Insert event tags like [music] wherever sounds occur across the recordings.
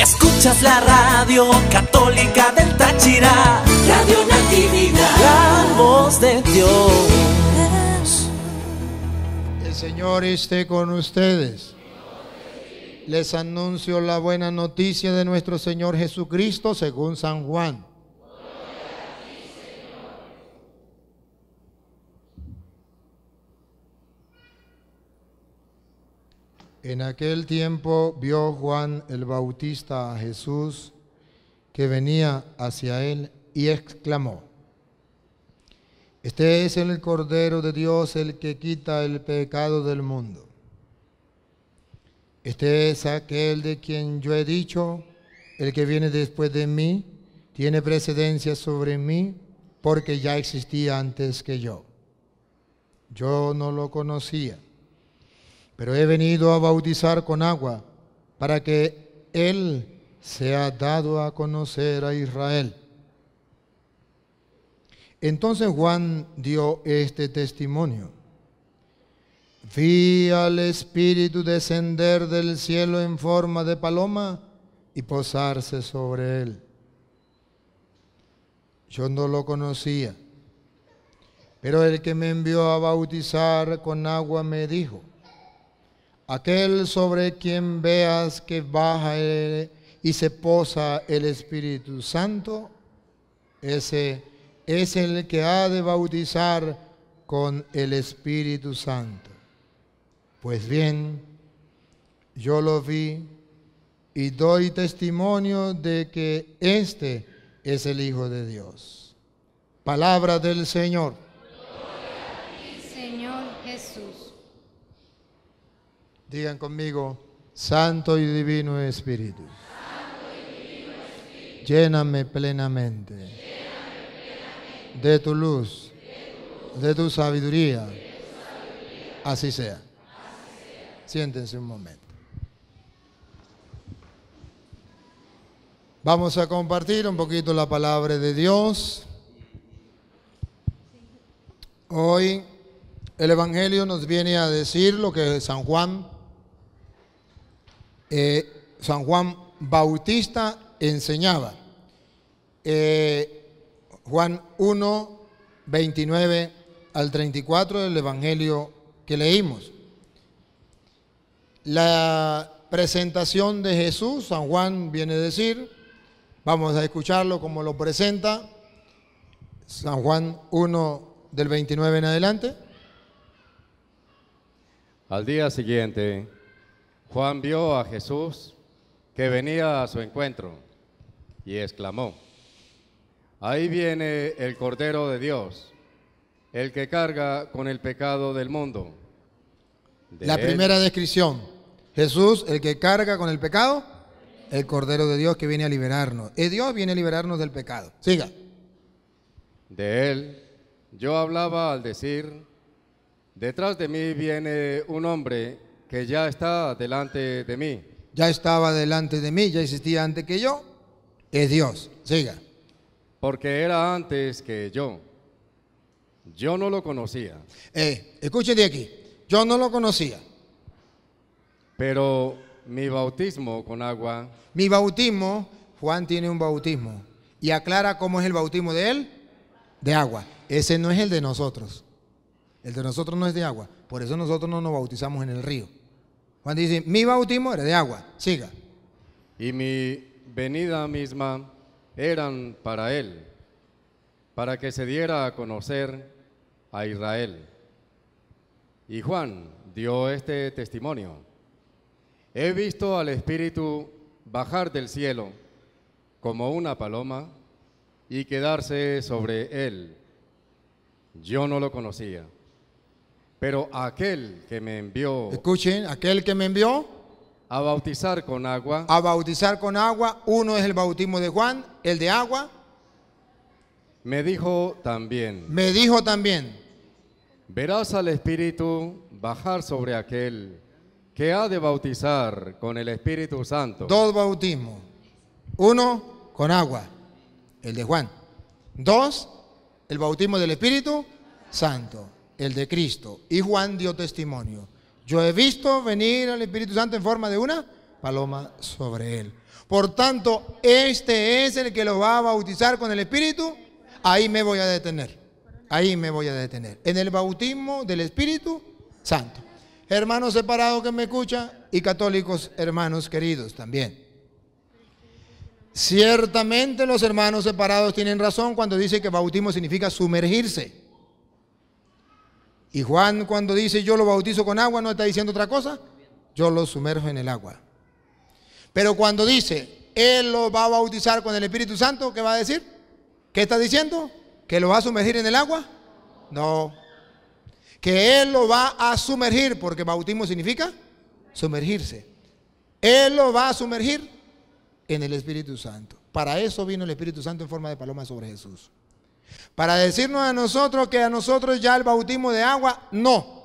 Escuchas la radio católica del Táchira, Radio Natividad, la voz de Dios. El Señor esté con ustedes. Les anuncio la buena noticia de nuestro Señor Jesucristo según San Juan. En aquel tiempo vio Juan el Bautista a Jesús que venía hacia él y exclamó, Este es el Cordero de Dios el que quita el pecado del mundo. Este es aquel de quien yo he dicho, el que viene después de mí, tiene precedencia sobre mí porque ya existía antes que yo. Yo no lo conocía pero he venido a bautizar con agua para que Él sea dado a conocer a Israel. Entonces Juan dio este testimonio. Vi al Espíritu descender del cielo en forma de paloma y posarse sobre él. Yo no lo conocía, pero el que me envió a bautizar con agua me dijo, aquel sobre quien veas que baja eh, y se posa el Espíritu Santo, ese es el que ha de bautizar con el Espíritu Santo. Pues bien, yo lo vi y doy testimonio de que este es el Hijo de Dios. Palabra del Señor. Señor Jesús. Digan conmigo, Santo y Divino Espíritu, Santo y Divino Espíritu lléname, plenamente plenamente de tu luz, de tu, sabiduría. Así sea. Así sea. Siéntense un momento. Vamos a compartir un poquito la palabra de Dios. Hoy el Evangelio nos viene a decir lo que San Juan eh, San Juan Bautista enseñaba. Eh, Juan 1, 29 al 34 del Evangelio que leímos. La presentación de Jesús, San Juan viene a decir, vamos a escucharlo como lo presenta, San Juan 1 del 29 en adelante. Al día siguiente, Juan vio a Jesús que venía a su encuentro y exclamó, ahí viene el Cordero de Dios, el que carga con el pecado del mundo. La primera descripción, Jesús, el que carga con el pecado, el Cordero de Dios que viene a liberarnos. Y Dios viene a liberarnos del pecado. Siga. De él yo hablaba al decir, detrás de mí viene un hombre que ya está delante de mí. Ya estaba delante de mí, ya existía antes que yo, es Dios. Siga. Porque era antes que yo. Yo no lo conocía. Eh, de aquí. Yo no lo conocía. Pero mi bautismo con agua. Mi bautismo, Juan tiene un bautismo. Y aclara cómo es el bautismo de él. De agua. Ese no es el de nosotros. El de nosotros no es de agua. Por eso nosotros no nos bautizamos en el río. Juan dice, mi bautismo era de agua, siga. Y mi venida misma eran para él, para que se diera a conocer a Israel. Y Juan dio este testimonio. He visto al Espíritu bajar del cielo como una paloma y quedarse sobre él. Yo no lo conocía pero aquel que me envió. Escuchen, aquel que me envió. A bautizar con agua. A bautizar con agua. Uno es el bautismo de Juan, el de agua. Me dijo también. Me dijo también. Verás al Espíritu bajar sobre aquel que ha de bautizar con el Espíritu Santo. Dos bautismos. Uno con agua, el de Juan. Dos, el bautismo del Espíritu Santo el de Cristo. Y Juan dio testimonio. Yo he visto venir al Espíritu Santo en forma de una paloma sobre él. Por tanto, este es el que lo va a bautizar con el Espíritu. Ahí me voy a detener. Ahí me voy a detener. En el bautismo del Espíritu Santo. Hermanos separados que me escuchan y católicos hermanos queridos también. Ciertamente los hermanos separados tienen razón cuando dicen que bautismo significa sumergirse. Y Juan cuando dice yo lo bautizo con agua, no está diciendo otra cosa, yo lo sumerjo en el agua. Pero cuando dice, Él lo va a bautizar con el Espíritu Santo, ¿qué va a decir? ¿Qué está diciendo? ¿Que lo va a sumergir en el agua? No. Que Él lo va a sumergir, porque bautismo significa sumergirse. Él lo va a sumergir en el Espíritu Santo. Para eso vino el Espíritu Santo en forma de paloma sobre Jesús. Para decirnos a nosotros que a nosotros ya el bautismo de agua, no.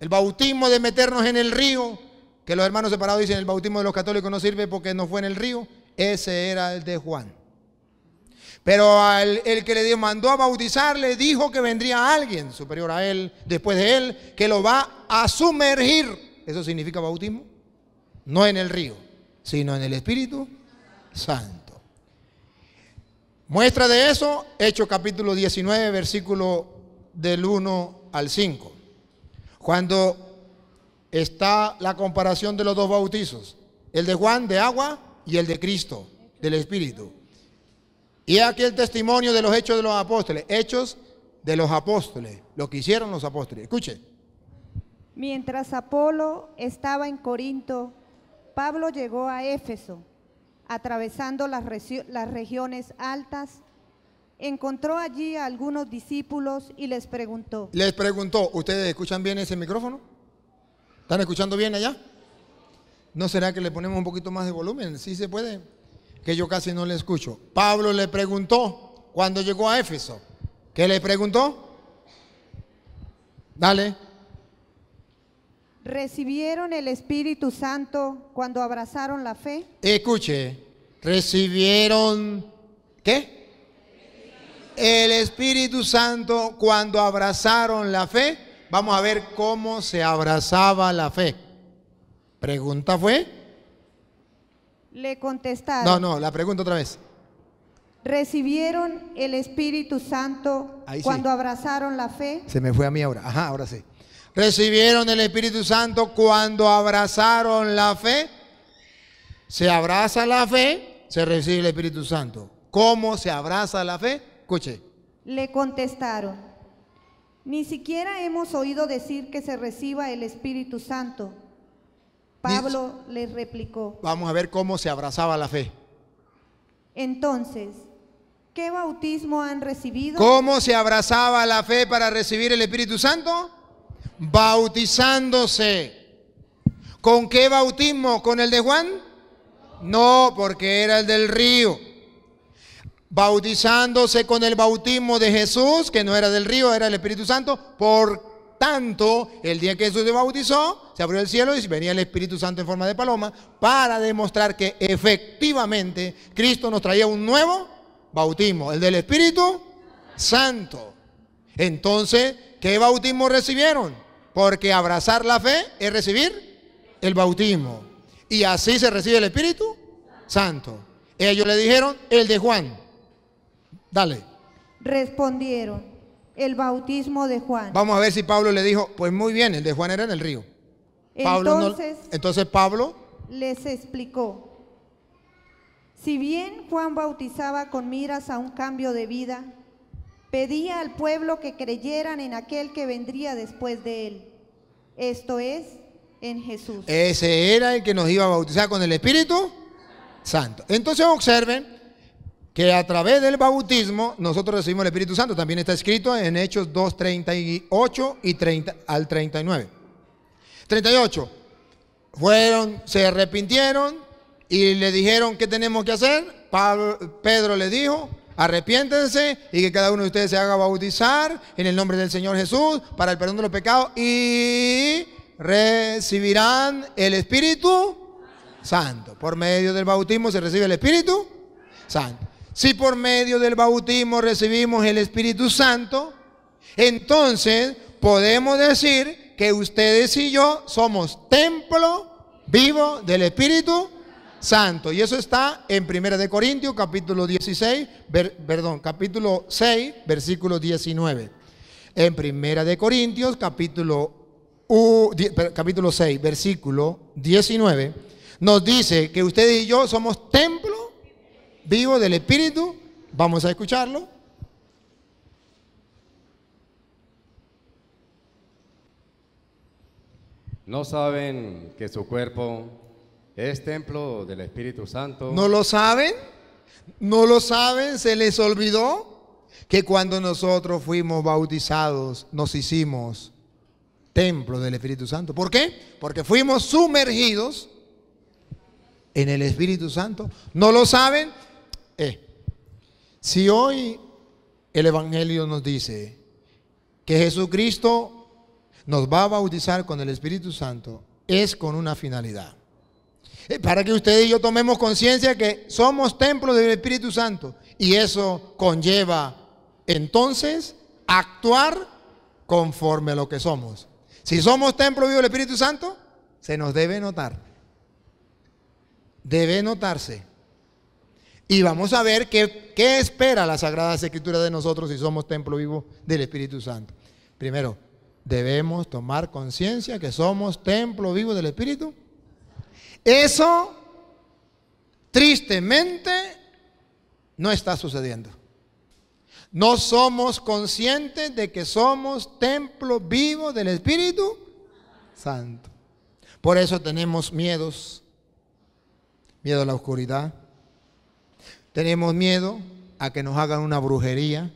El bautismo de meternos en el río, que los hermanos separados dicen el bautismo de los católicos no sirve porque no fue en el río, ese era el de Juan. Pero al, el que le mandó a bautizar le dijo que vendría alguien superior a él, después de él, que lo va a sumergir. ¿Eso significa bautismo? No en el río, sino en el Espíritu Santo. Muestra de eso, Hechos capítulo 19, versículo del 1 al 5. Cuando está la comparación de los dos bautizos, el de Juan de agua y el de Cristo, del Espíritu. Y aquí el testimonio de los hechos de los apóstoles, hechos de los apóstoles, lo que hicieron los apóstoles. Escuche. Mientras Apolo estaba en Corinto, Pablo llegó a Éfeso atravesando las, las regiones altas, encontró allí a algunos discípulos y les preguntó. Les preguntó, ¿ustedes escuchan bien ese micrófono? ¿Están escuchando bien allá? ¿No será que le ponemos un poquito más de volumen? Sí se puede, que yo casi no le escucho. Pablo le preguntó cuando llegó a Éfeso. ¿Qué le preguntó? Dale recibieron el Espíritu Santo cuando abrazaron la fe? Escuche, recibieron, ¿qué? El Espíritu Santo cuando abrazaron la fe. Vamos a ver cómo se abrazaba la fe. Pregunta fue. Le contestaron. No, no, la pregunta otra vez. ¿Recibieron el Espíritu Santo cuando abrazaron la fe? Se me fue a mí ahora. Ajá, ahora sí recibieron el Espíritu Santo cuando abrazaron la fe. Se abraza la fe, se recibe el Espíritu Santo. ¿Cómo se abraza la fe? Escuche. Le contestaron, ni siquiera hemos oído decir que se reciba el Espíritu Santo. Pablo le replicó. Vamos a ver cómo se abrazaba la fe. Entonces, ¿qué bautismo han recibido? ¿Cómo se abrazaba la fe para recibir el Espíritu Santo? bautizándose. ¿Con qué bautismo? ¿Con el de Juan? No, porque era el del río. Bautizándose con el bautismo de Jesús, que no era del río, era el Espíritu Santo. Por tanto, el día que Jesús se bautizó, se abrió el cielo y venía el Espíritu Santo en forma de paloma para demostrar que efectivamente Cristo nos traía un nuevo bautismo, el del Espíritu Santo. Entonces, ¿qué bautismo recibieron? Porque abrazar la fe es recibir el bautismo. Y así se recibe el Espíritu Santo. Ellos le dijeron, el de Juan. Dale. Respondieron, el bautismo de Juan. Vamos a ver si Pablo le dijo, pues muy bien, el de Juan era en el río. entonces Pablo les explicó, si bien Juan bautizaba con miras a un cambio de vida, Pedía al pueblo que creyeran en aquel que vendría después de él, esto es, en Jesús. Ese era el que nos iba a bautizar con el Espíritu Santo. Entonces observen que a través del bautismo nosotros recibimos el Espíritu Santo. También está escrito en Hechos 238 y 30, al 39. 38. Fueron, se arrepintieron y le dijeron, ¿qué tenemos que hacer? Pedro le dijo, Arrepiéntense y que cada uno de ustedes se haga bautizar en el nombre del Señor Jesús para el perdón de los pecados y recibirán el Espíritu Santo. Por medio del bautismo se recibe el Espíritu Santo. Si por medio del bautismo recibimos el Espíritu Santo, entonces podemos decir que ustedes y yo somos templo vivo del Espíritu santo. Y eso está en primera de Corintios, capítulo 16, perdón, capítulo 6, versículo 19. En primera de Corintios, capítulo, U, capítulo 6, versículo 19, nos dice que usted y yo somos templo vivo del Espíritu. Vamos a escucharlo. No saben que su cuerpo es templo del Espíritu Santo. ¿No lo saben? ¿No lo saben? ¿Se les olvidó? Que cuando nosotros fuimos bautizados nos hicimos templo del Espíritu Santo. ¿Por qué? Porque fuimos sumergidos en el Espíritu Santo. ¿No lo saben? Eh, si hoy el Evangelio nos dice que Jesucristo nos va a bautizar con el Espíritu Santo, es con una finalidad. Eh, para que ustedes y yo tomemos conciencia que somos templo del Espíritu Santo. Y eso conlleva entonces actuar conforme a lo que somos. Si somos templo vivo del Espíritu Santo, se nos debe notar. Debe notarse. Y vamos a ver qué, qué espera la Sagrada Escritura de nosotros si somos templo vivo del Espíritu Santo. Primero, debemos tomar conciencia que somos templo vivo del Espíritu eso tristemente no está sucediendo. No somos conscientes de que somos templo vivo del Espíritu Santo. Por eso tenemos miedos. Miedo a la oscuridad. Tenemos miedo a que nos hagan una brujería.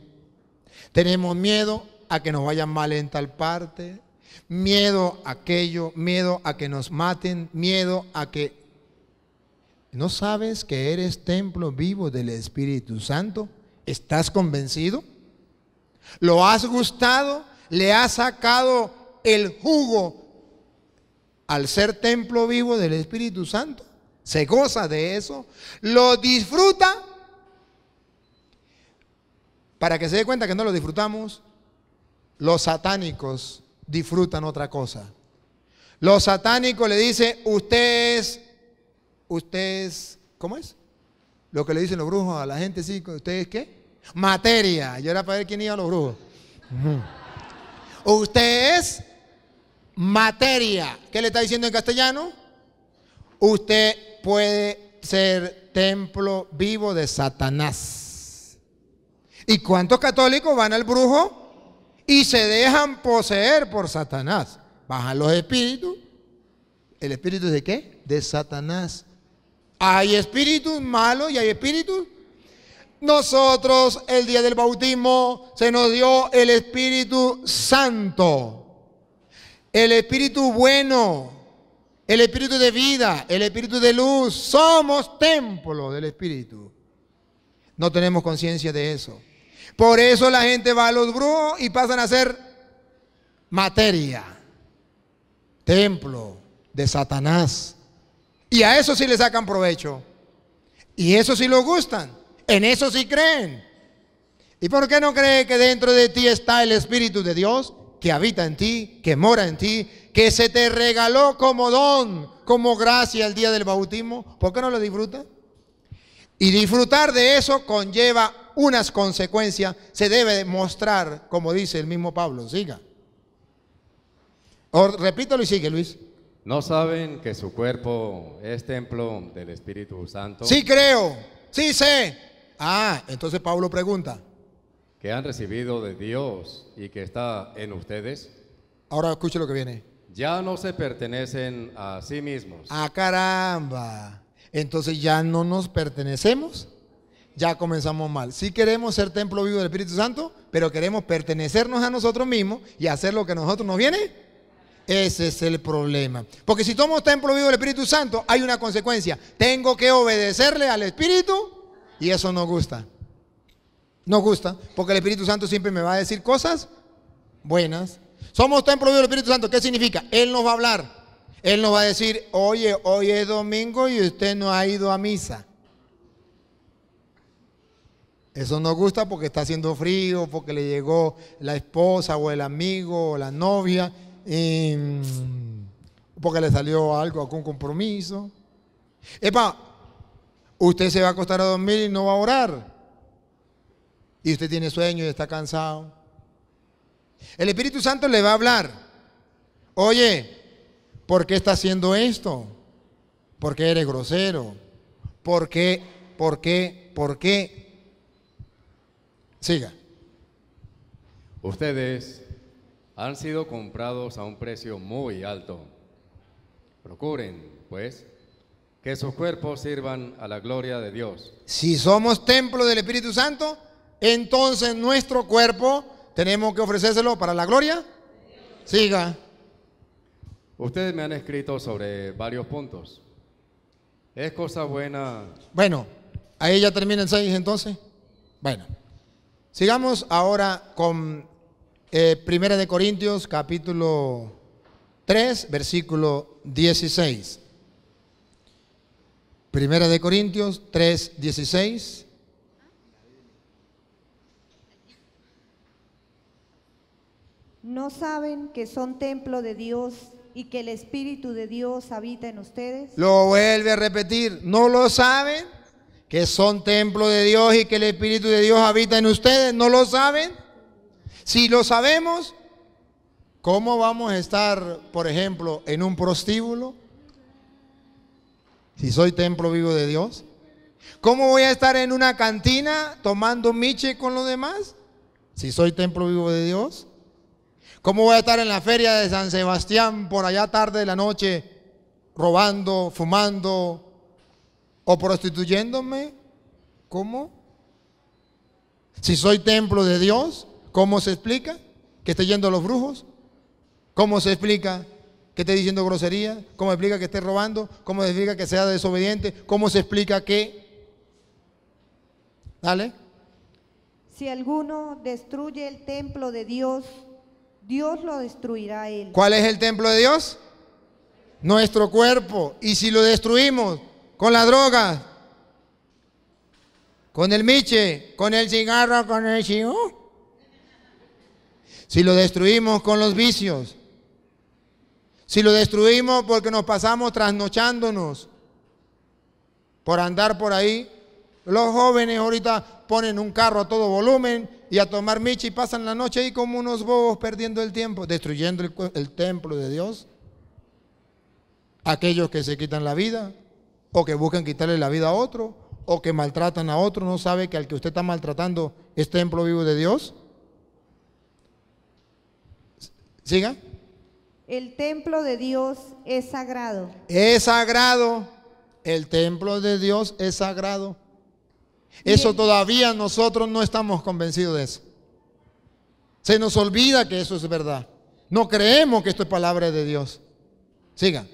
Tenemos miedo a que nos vayan mal en tal parte, Miedo a aquello, miedo a que nos maten, miedo a que... ¿No sabes que eres templo vivo del Espíritu Santo? ¿Estás convencido? ¿Lo has gustado? ¿Le has sacado el jugo al ser templo vivo del Espíritu Santo? ¿Se goza de eso? ¿Lo disfruta? Para que se dé cuenta que no lo disfrutamos, los satánicos disfrutan otra cosa. Los satánicos le dicen, usted ustedes ¿cómo es? Lo que le dicen los brujos a la gente, sí, ¿usted qué? Materia. Yo era para ver quién iba a los brujos. usted es materia. ¿Qué le está diciendo en castellano? Usted puede ser templo vivo de Satanás. ¿Y cuántos católicos van al brujo? y se dejan poseer por Satanás. Bajan los espíritus. ¿El espíritu de qué? De Satanás. Hay espíritus malos y hay espíritus. Nosotros el día del bautismo se nos dio el Espíritu Santo, el Espíritu bueno, el Espíritu de vida, el Espíritu de luz. Somos templo del Espíritu. No tenemos conciencia de eso. Por eso la gente va a los brujos y pasan a ser materia, templo de Satanás. Y a eso sí le sacan provecho. Y eso sí lo gustan. En eso sí creen. ¿Y por qué no cree que dentro de ti está el Espíritu de Dios que habita en ti, que mora en ti, que se te regaló como don, como gracia el día del bautismo? ¿Por qué no lo disfruta. Y disfrutar de eso conlleva unas consecuencias, se debe mostrar como dice el mismo Pablo. Siga. O, repítalo y sigue, Luis. No saben que su cuerpo es templo del Espíritu Santo. Sí creo, sí sé. Ah, entonces Pablo pregunta. Que han recibido de Dios y que está en ustedes. Ahora escuche lo que viene. Ya no se pertenecen a sí mismos. Ah, caramba. Entonces ya no nos pertenecemos ya comenzamos mal. Si queremos ser templo vivo del Espíritu Santo, pero queremos pertenecernos a nosotros mismos y hacer lo que a nosotros nos viene. Ese es el problema. Porque si somos templo vivo del Espíritu Santo, hay una consecuencia. Tengo que obedecerle al Espíritu y eso no gusta. No gusta, porque el Espíritu Santo siempre me va a decir cosas buenas. Somos templo vivo del Espíritu Santo. ¿Qué significa? Él nos va a hablar. Él nos va a decir, oye, hoy es domingo y usted no ha ido a misa. Eso no gusta porque está haciendo frío, porque le llegó la esposa o el amigo o la novia, mm, porque le salió algo, algún compromiso. Epa, usted se va a acostar a dormir y no va a orar. Y usted tiene sueño y está cansado. El Espíritu Santo le va a hablar. Oye, ¿por qué está haciendo esto? ¿Por qué eres grosero? ¿Por qué? ¿Por qué? ¿Por qué? Siga. Ustedes han sido comprados a un precio muy alto. Procuren, pues, que sus cuerpos sirvan a la gloria de Dios. Si somos templo del Espíritu Santo, entonces nuestro cuerpo tenemos que ofrecérselo para la gloria. Siga. Ustedes me han escrito sobre varios puntos. Es cosa buena. Bueno, ahí ya termina seis, entonces. Bueno. Sigamos ahora con eh, Primera de Corintios, capítulo 3, versículo 16. Primera de Corintios 3, 16. ¿No saben que son templo de Dios y que el Espíritu de Dios habita en ustedes? Lo vuelve a repetir, ¿no lo saben? que son templo de Dios y que el Espíritu de Dios habita en ustedes. ¿No lo saben? Si lo sabemos, ¿cómo vamos a estar, por ejemplo, en un prostíbulo? Si soy templo vivo de Dios. ¿Cómo voy a estar en una cantina tomando miche con los demás? Si soy templo vivo de Dios. ¿Cómo voy a estar en la feria de San Sebastián por allá tarde de la noche robando, fumando, o prostituyéndome, ¿cómo? Si soy templo de Dios, ¿cómo se explica que esté yendo a los brujos? ¿Cómo se explica que esté diciendo grosería? ¿Cómo se explica que esté robando? ¿Cómo se explica que sea desobediente? ¿Cómo se explica que... Dale. Si alguno destruye el templo de Dios, Dios lo destruirá él. ¿Cuál es el templo de Dios? Nuestro cuerpo. Y si lo destruimos, con la droga, con el miche, con el cigarro, con el chivo. Si lo destruimos con los vicios, si lo destruimos porque nos pasamos trasnochándonos por andar por ahí, los jóvenes ahorita ponen un carro a todo volumen y a tomar miche y pasan la noche ahí como unos bobos perdiendo el tiempo, destruyendo el templo de Dios. Aquellos que se quitan la vida, o que buscan quitarle la vida a otro, o que maltratan a otro, no sabe que al que usted está maltratando es templo vivo de Dios. Siga. El templo de Dios es sagrado. Es sagrado. El templo de Dios es sagrado. Eso todavía nosotros no estamos convencidos de eso. Se nos olvida que eso es verdad. No creemos que esto es palabra de Dios. Siga.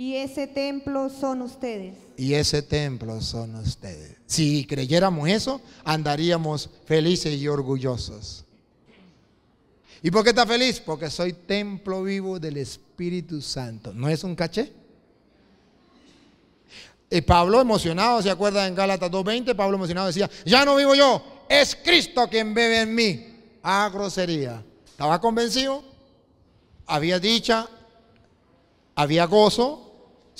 Y ese templo son ustedes. Y ese templo son ustedes. Si creyéramos eso, andaríamos felices y orgullosos. ¿Y por qué está feliz? Porque soy templo vivo del Espíritu Santo. ¿No es un caché? Y Pablo emocionado, ¿se acuerda en Gálatas 2.20? Pablo emocionado decía, ya no vivo yo, es Cristo quien bebe en mí. Ah, grosería. ¿Estaba convencido? Había dicha, había gozo,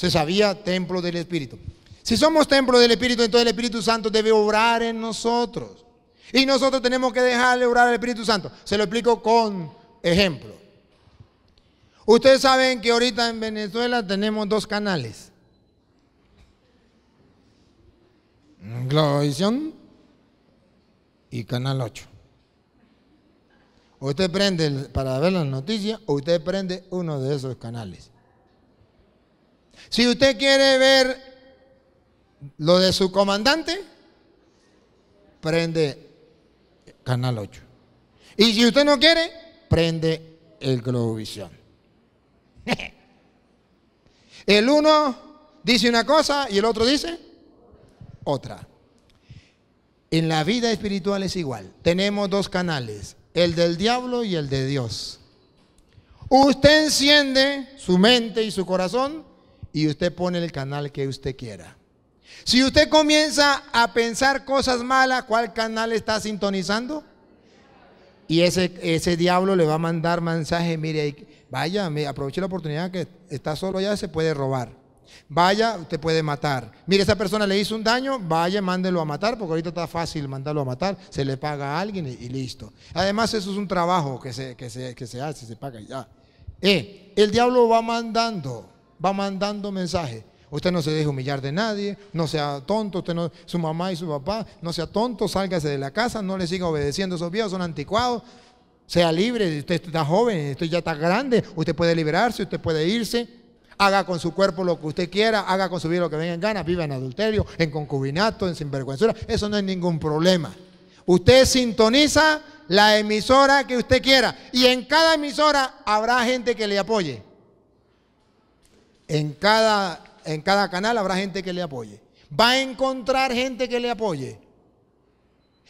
se sabía templo del Espíritu. Si somos templo del Espíritu, entonces el Espíritu Santo debe obrar en nosotros. Y nosotros tenemos que dejarle obrar al Espíritu Santo. Se lo explico con ejemplo. Ustedes saben que ahorita en Venezuela tenemos dos canales. Globovisión y Canal 8. usted prende para ver las noticias o usted prende uno de esos canales. Si usted quiere ver lo de su comandante, prende Canal 8. Y si usted no quiere, prende el Globovisión. [laughs] El uno dice una cosa y el otro dice otra. En la vida espiritual es igual. Tenemos dos canales, el del diablo y el de Dios. Usted enciende su mente y su corazón y usted pone el canal que usted quiera. Si usted comienza a pensar cosas malas, ¿cuál canal está sintonizando? Y ese, ese diablo le va a mandar mensaje, mire, vaya, aproveche la oportunidad que está solo allá, se puede robar. Vaya, usted puede matar. Mire, esa persona le hizo un daño, vaya, mándelo a matar, porque ahorita está fácil mandarlo a matar, se le paga a alguien y, listo. Además, eso es un trabajo que se, que se, se hace, se paga ya. Eh, el diablo va mandando va mandando mensajes. Usted no se deje humillar de nadie, no sea tonto, usted no, su mamá y su papá, no sea tonto, sálgase de la casa, no le siga obedeciendo esos viejos, son anticuados. Sea libre, usted está joven, usted ya está grande, usted puede liberarse, usted puede irse. Haga con su cuerpo lo que usted quiera, haga con su vida lo que venga en ganas, viva en adulterio, en concubinato, en sinvergüenzura. Eso no es ningún problema. Usted sintoniza la emisora que usted quiera y en cada emisora habrá gente que le apoye. En cada, en cada canal habrá gente que le apoye. Va a encontrar gente que le apoye.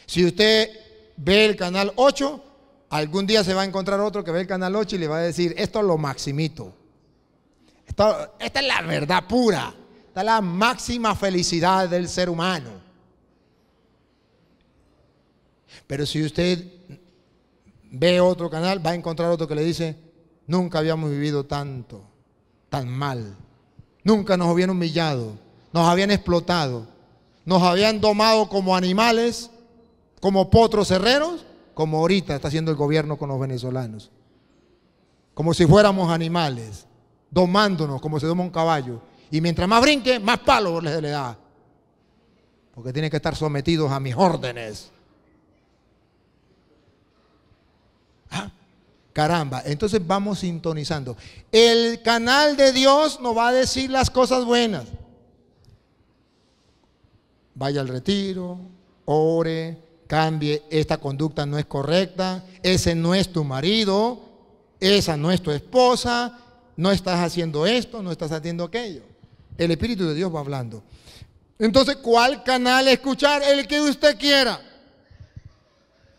Si usted ve el canal 8, algún día se va a encontrar otro que ve el canal 8 y le va a decir, esto es lo maximito. esta es la verdad pura. Esta es la máxima felicidad del ser humano. Pero si usted ve otro canal, va a encontrar otro que le dice, nunca habíamos vivido tanto tan mal. Nunca nos habían humillado, nos habían explotado, nos habían domado como animales, como potros herreros, como ahorita está haciendo el gobierno con los venezolanos. Como si fuéramos animales, domándonos como se doma un caballo. Y mientras más brinque, más palos les le da. Porque tienen que estar sometidos a mis órdenes. Caramba, entonces vamos sintonizando. El canal de Dios nos va a decir las cosas buenas. Vaya al retiro, ore, cambie, esta conducta no es correcta, ese no es tu marido, esa no es tu esposa, no estás haciendo esto, no estás haciendo aquello. El Espíritu de Dios va hablando. Entonces, ¿cuál canal escuchar? El que usted quiera.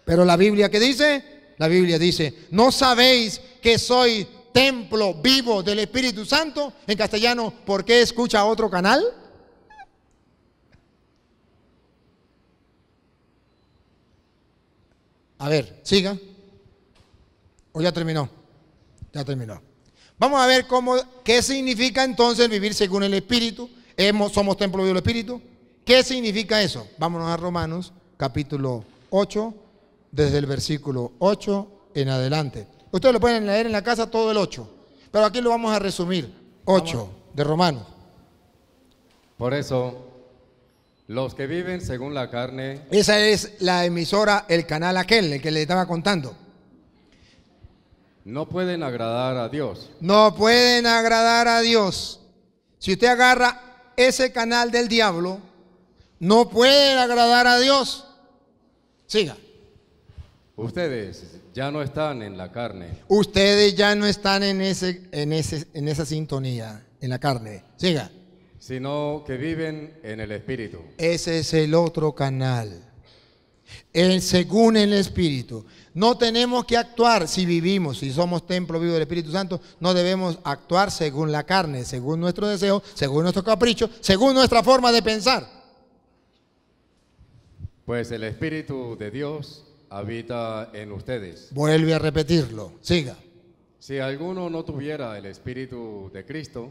Pero la Biblia que dice, la Biblia dice, ¿no sabéis que soy templo vivo del Espíritu Santo? En castellano, ¿por qué escucha otro canal? A ver, siga. ¿O ya terminó? Ya terminó. Vamos a ver cómo, qué significa entonces vivir según el Espíritu. Hemos, somos templo vivo del Espíritu. ¿Qué significa eso? Vámonos a Romanos capítulo 8, desde el versículo 8 en adelante. Ustedes lo pueden leer en la casa todo el 8, pero aquí lo vamos a resumir. 8 de Romanos. Por eso, los que viven según la carne. Esa es la emisora, el canal aquel, el que le estaba contando. No pueden agradar a Dios. No pueden agradar a Dios. Si usted agarra ese canal del diablo, no puede agradar a Dios. Siga. Ustedes ya no están en la carne. Ustedes ya no están en, ese, en, ese, en esa sintonía, en la carne. Siga. Sino que viven en el Espíritu. Ese es el otro canal. El, según el Espíritu. No tenemos que actuar si vivimos, si somos templo vivo del Espíritu Santo, no debemos actuar según la carne, según nuestro deseo, según nuestro capricho, según nuestra forma de pensar. Pues el Espíritu de Dios habita en ustedes. Vuelve a repetirlo, siga. Si alguno no tuviera el Espíritu de Cristo,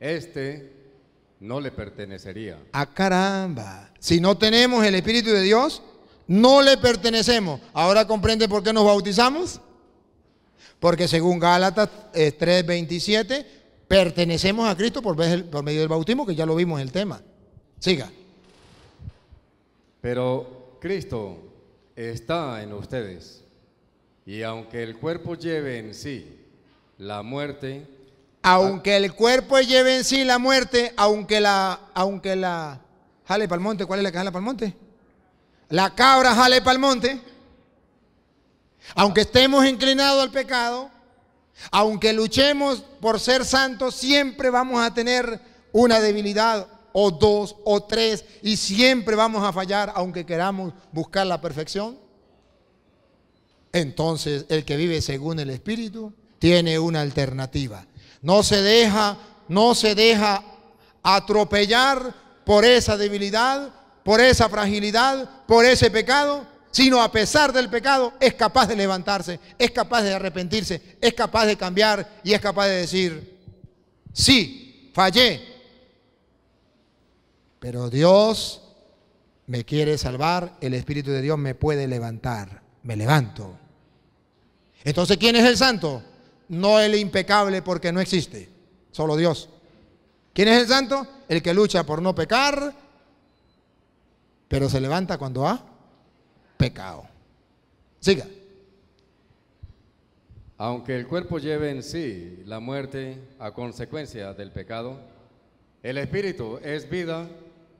este no le pertenecería. a ah, caramba. Si no tenemos el Espíritu de Dios, no le pertenecemos. Ahora comprende por qué nos bautizamos. Porque según Gálatas 3:27, eh, pertenecemos a Cristo por medio del bautismo, que ya lo vimos en el tema. Siga. Pero Cristo está en ustedes. Y aunque el cuerpo lleve en sí la muerte, aunque el cuerpo lleve en sí la muerte, aunque la, aunque la jale para el monte, ¿cuál es la que para el monte? La cabra jale para el monte. Aunque estemos inclinados al pecado, aunque luchemos por ser santos, siempre vamos a tener una debilidad o dos o tres y siempre vamos a fallar aunque queramos buscar la perfección? Entonces el que vive según el Espíritu tiene una alternativa. No se deja, no se deja atropellar por esa debilidad, por esa fragilidad, por ese pecado, sino a pesar del pecado es capaz de levantarse, es capaz de arrepentirse, es capaz de cambiar y es capaz de decir, sí, fallé, pero Dios me quiere salvar, el Espíritu de Dios me puede levantar, me levanto. Entonces, ¿quién es el santo? No el impecable porque no existe, solo Dios. ¿Quién es el santo? El que lucha por no pecar, pero se levanta cuando ha pecado. Siga. Aunque el cuerpo lleve en sí la muerte a consecuencia del pecado, el espíritu es vida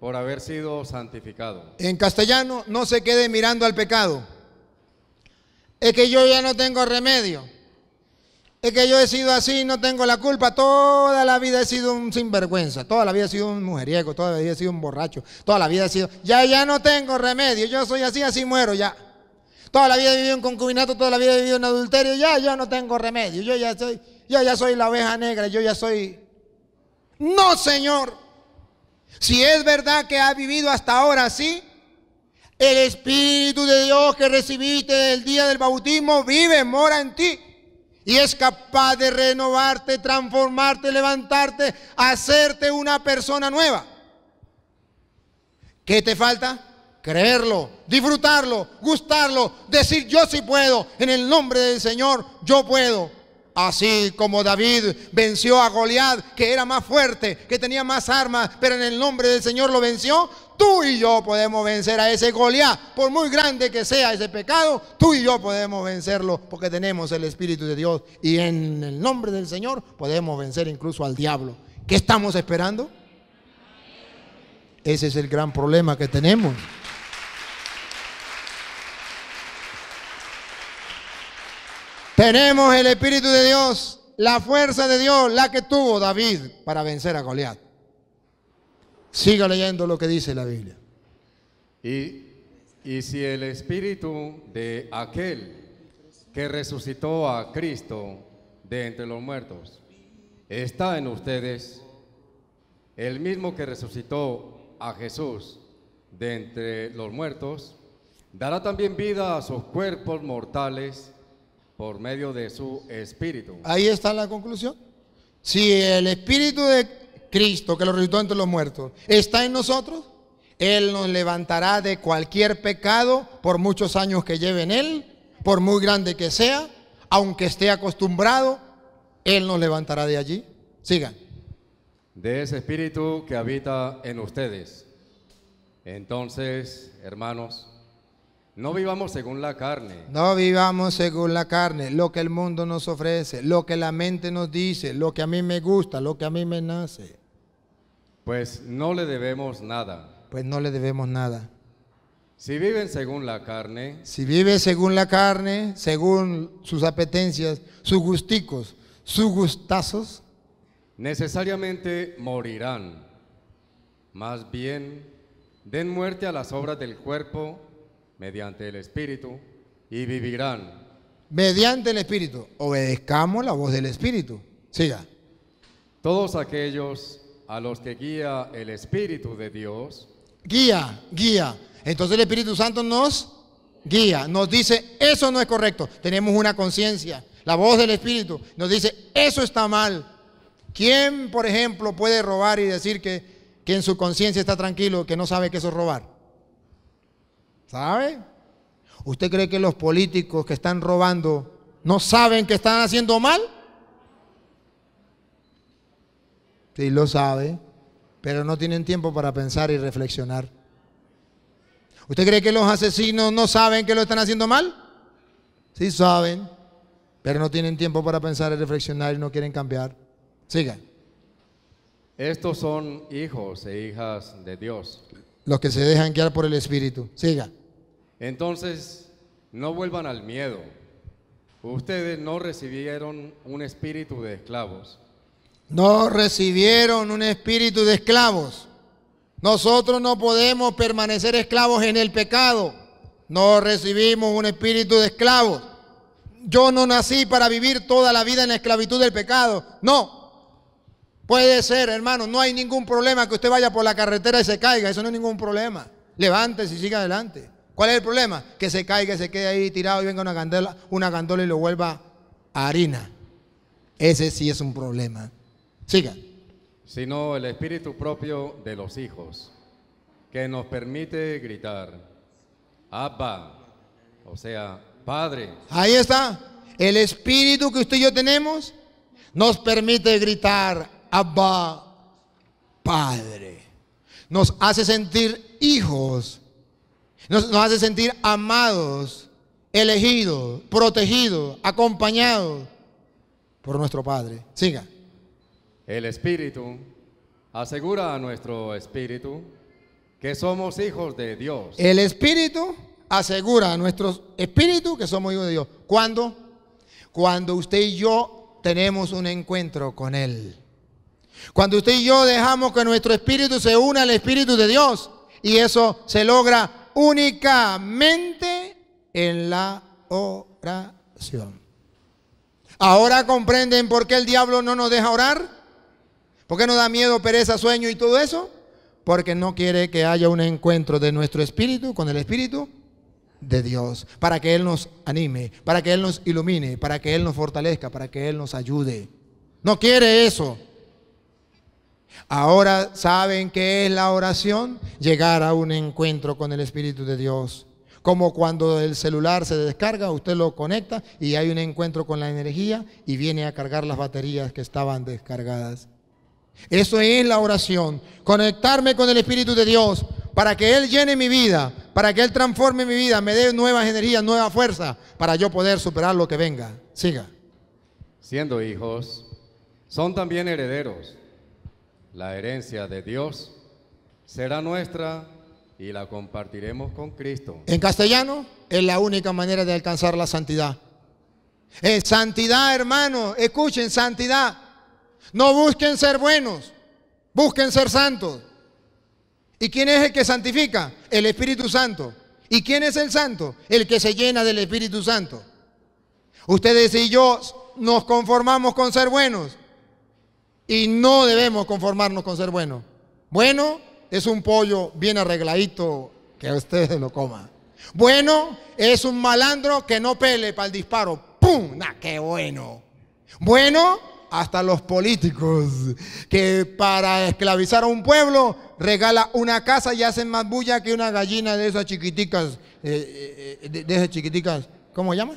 por haber sido santificado. En castellano, no se quede mirando al pecado. Es que yo ya no tengo remedio. Es que yo he sido así, no tengo la culpa. Toda la vida he sido un sinvergüenza. Toda la vida he sido un mujeriego. Toda la vida he sido un borracho. Toda la vida he sido. Ya, ya no tengo remedio. Yo soy así, así muero ya. Toda la vida he vivido en concubinato. Toda la vida he vivido en adulterio. Ya, ya no tengo remedio. Yo ya soy. Yo ya soy la oveja negra. Yo ya soy. No, Señor. Si es verdad que ha vivido hasta ahora así, el Espíritu de Dios que recibiste el día del bautismo vive, mora en ti. Y es capaz de renovarte, transformarte, levantarte, hacerte una persona nueva. ¿Qué te falta? Creerlo, disfrutarlo, gustarlo, decir yo sí puedo. En el nombre del Señor, yo puedo. Así como David venció a Goliat, que era más fuerte, que tenía más armas, pero en el nombre del Señor lo venció, tú y yo podemos vencer a ese Goliat. Por muy grande que sea ese pecado, tú y yo podemos vencerlo porque tenemos el Espíritu de Dios y en el nombre del Señor podemos vencer incluso al diablo. ¿Qué estamos esperando? Ese es el gran problema que tenemos. Tenemos el Espíritu de Dios, la fuerza de Dios, la que tuvo David para vencer a Goliat. Siga leyendo lo que dice la Biblia. Y, y si el Espíritu de aquel que resucitó a Cristo de entre los muertos está en ustedes, el mismo que resucitó a Jesús de entre los muertos, dará también vida a sus cuerpos mortales por medio de su espíritu. Ahí está la conclusión. Si el espíritu de Cristo, que lo resucitó entre los muertos, está en nosotros, Él nos levantará de cualquier pecado por muchos años que lleve en Él, por muy grande que sea, aunque esté acostumbrado, Él nos levantará de allí. Sigan. De ese espíritu que habita en ustedes. Entonces, hermanos, no vivamos según la carne. No vivamos según la carne, lo que el mundo nos ofrece, lo que la mente nos dice, lo que a mí me gusta, lo que a mí me nace. Pues no le debemos nada. Pues no le debemos nada. Si viven según la carne. Si vive según la carne, según sus apetencias, sus gusticos, sus gustazos. Necesariamente morirán. Más bien, den muerte a las obras del cuerpo mediante el Espíritu y vivirán. Mediante el Espíritu. Obedezcamos la voz del Espíritu. Siga. Todos aquellos a los que guía el Espíritu de Dios. Guía, guía. Entonces el Espíritu Santo nos guía, nos dice, eso no es correcto. Tenemos una conciencia. La voz del Espíritu nos dice, eso está mal. ¿Quién, por ejemplo, puede robar y decir que, que en su conciencia está tranquilo, que no sabe que eso es robar? ¿Sabe? ¿Usted cree que los políticos que están robando no saben que están haciendo mal? Sí, lo sabe, pero no tienen tiempo para pensar y reflexionar. ¿Usted cree que los asesinos no saben que lo están haciendo mal? Sí saben, pero no tienen tiempo para pensar y reflexionar y no quieren cambiar. Sigan. Estos son hijos e hijas de Dios. Los que se dejan guiar por el Espíritu. Siga. Entonces, no vuelvan al miedo. Ustedes no recibieron un espíritu de esclavos. No recibieron un espíritu de esclavos. Nosotros no podemos permanecer esclavos en el pecado. No recibimos un espíritu de esclavos. Yo no nací para vivir toda la vida en la esclavitud del pecado. No. Puede ser, hermano. No hay ningún problema que usted vaya por la carretera y se caiga. Eso no es ningún problema. Levántese y siga adelante. ¿Cuál es el problema? Que se caiga, se quede ahí tirado y venga una candela, una gandola y lo vuelva a harina. Ese sí es un problema. Siga. Sino el espíritu propio de los hijos, que nos permite gritar, Abba, o sea, Padre. Ahí está. El espíritu que usted y yo tenemos nos permite gritar, Abba, Padre. Nos hace sentir hijos nos, hace sentir amados, elegidos, protegidos, acompañados por nuestro Padre. Siga. El Espíritu asegura a nuestro espíritu que somos hijos de Dios. El Espíritu asegura a nuestro espíritu que somos hijos de Dios. ¿Cuándo? Cuando usted y yo tenemos un encuentro con Él. Cuando usted y yo dejamos que nuestro espíritu se una al espíritu de Dios. Y eso se logra únicamente en la oración. Ahora comprenden por qué el diablo no nos deja orar, porque qué nos da miedo, pereza, sueño y todo eso, porque no quiere que haya un encuentro de nuestro espíritu con el espíritu de Dios, para que Él nos anime, para que Él nos ilumine, para que Él nos fortalezca, para que Él nos ayude. No quiere eso. Ahora saben qué es la oración, llegar a un encuentro con el Espíritu de Dios. Como cuando el celular se descarga, usted lo conecta y hay un encuentro con la energía y viene a cargar las baterías que estaban descargadas. Eso es la oración, conectarme con el Espíritu de Dios para que Él llene mi vida, para que Él transforme mi vida, me dé nuevas energías, nueva fuerza, para yo poder superar lo que venga. Siga. Siendo hijos, son también herederos la herencia de Dios será nuestra y la compartiremos con Cristo. En castellano, es la única manera de alcanzar la santidad. Es santidad, hermano, escuchen, santidad. No busquen ser buenos, busquen ser santos. ¿Y quién es el que santifica? El Espíritu Santo. ¿Y quién es el santo? El que se llena del Espíritu Santo. Ustedes y yo nos conformamos con ser buenos, y no debemos conformarnos con ser bueno. Bueno es un pollo bien arregladito que a ustedes lo coma. Bueno es un malandro que no pele para el disparo. ¡Pum! qué bueno! Bueno, hasta los políticos que para esclavizar a un pueblo regala una casa y hacen más bulla que una gallina de esas chiquiticas, eh, eh, eh de, esas chiquiticas, ¿cómo llama?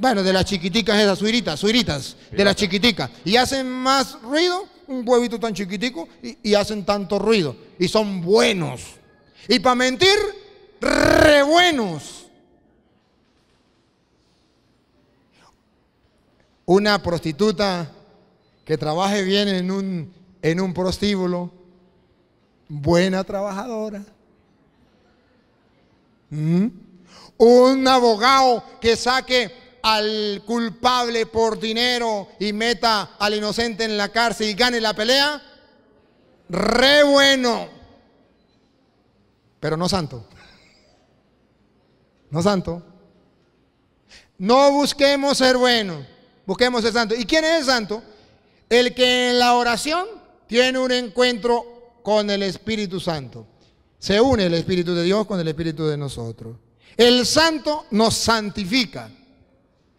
Bueno, de las chiquiticas esas, suiritas, suiritas, de las chiquiticas. Y hacen más ruido, un huevito tan chiquitico, y, hacen tanto ruido. Y son buenos. Y para mentir, re buenos. Una prostituta que trabaje bien en un, en un prostíbulo, buena trabajadora. ¿Mm? Un abogado que saque al culpable por dinero y meta al inocente en la cárcel y gane la pelea, re bueno, pero no santo. No santo. No busquemos ser bueno busquemos ser santo. ¿Y quién es el santo? El que en la oración tiene un encuentro con el Espíritu Santo. Se une el Espíritu de Dios con el Espíritu de nosotros. El santo nos santifica.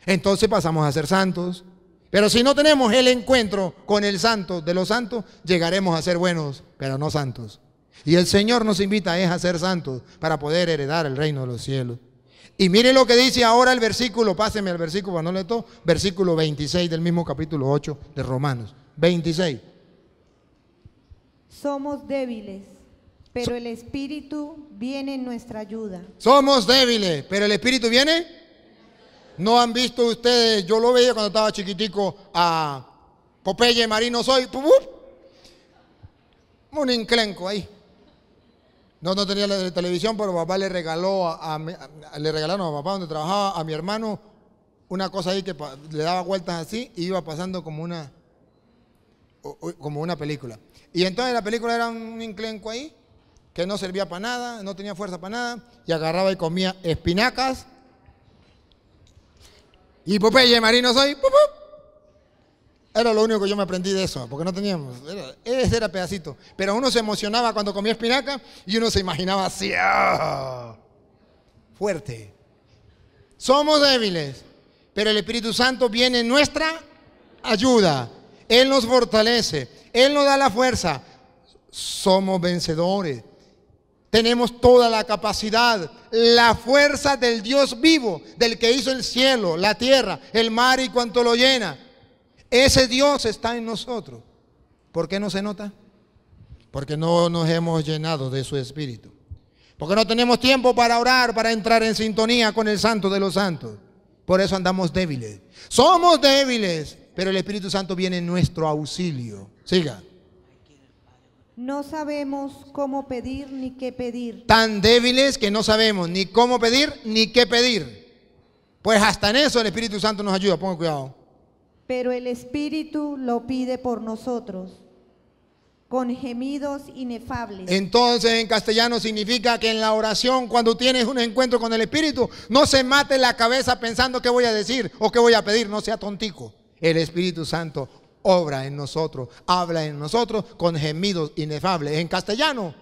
Entonces pasamos a ser santos. Pero si no tenemos el encuentro con el santo de los santos, llegaremos a ser buenos, pero no santos. Y el Señor nos invita es a ser santos para poder heredar el reino de los cielos. Y mire lo que dice ahora el versículo, pásenme al versículo para no le versículo 26 del mismo capítulo 8 de Romanos. 26. Somos débiles, pero el Espíritu viene en nuestra ayuda. Somos débiles, pero el Espíritu viene no han visto ustedes, yo lo veía cuando estaba chiquitico a Popeye Marino Soy. Un enclenco ahí. No, no tenía la televisión, pero papá le regaló a, le regalaron a papá donde trabajaba a mi hermano una cosa ahí que le daba vueltas así y iba pasando como una como una película. Y entonces la película era un enclenco ahí que no servía para nada, no tenía fuerza para nada y agarraba y comía espinacas y Popeye Marino soy. Era lo único que yo me aprendí de eso, porque no teníamos. Era, ese era pedacito. Pero uno se emocionaba cuando comía espinaca y uno se imaginaba así. ¡ah! Fuerte. Somos débiles, pero el Espíritu Santo viene en nuestra ayuda. Él nos fortalece, Él nos da la fuerza. Somos vencedores. Tenemos toda la capacidad, la fuerza del Dios vivo, del que hizo el cielo, la tierra, el mar y cuanto lo llena. Ese Dios está en nosotros. ¿Por qué no se nota? Porque no nos hemos llenado de su espíritu. Porque no tenemos tiempo para orar, para entrar en sintonía con el santo de los santos. Por eso andamos débiles. Somos débiles, pero el Espíritu Santo viene en nuestro auxilio. Siga. No sabemos cómo pedir ni qué pedir. Tan débiles que no sabemos ni cómo pedir ni qué pedir. Pues hasta en eso el Espíritu Santo nos ayuda, pongan cuidado. Pero el Espíritu lo pide por nosotros con gemidos inefables. Entonces en castellano significa que en la oración, cuando tienes un encuentro con el Espíritu, no se mate la cabeza pensando qué voy a decir o qué voy a pedir, no sea tontico. El Espíritu Santo obra en nosotros, habla en nosotros con gemidos inefables. En castellano,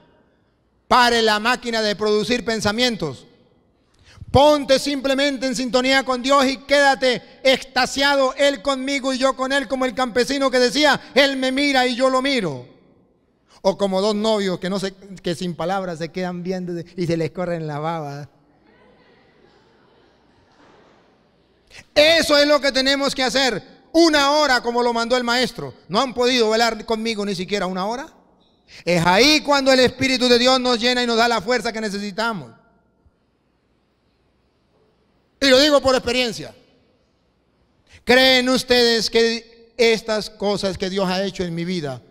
pare la máquina de producir pensamientos. Ponte simplemente en sintonía con Dios y quédate extasiado Él conmigo y yo con Él, como el campesino que decía, Él me mira y yo lo miro. O como dos novios que, no se, que sin palabras se quedan viendo y se les corren la baba. Eso es lo que tenemos que hacer una hora como lo mandó el maestro. No han podido velar conmigo ni siquiera una hora. Es ahí cuando el Espíritu de Dios nos llena y nos da la fuerza que necesitamos. Y lo digo por experiencia. ¿Creen ustedes que estas cosas que Dios ha hecho en mi vida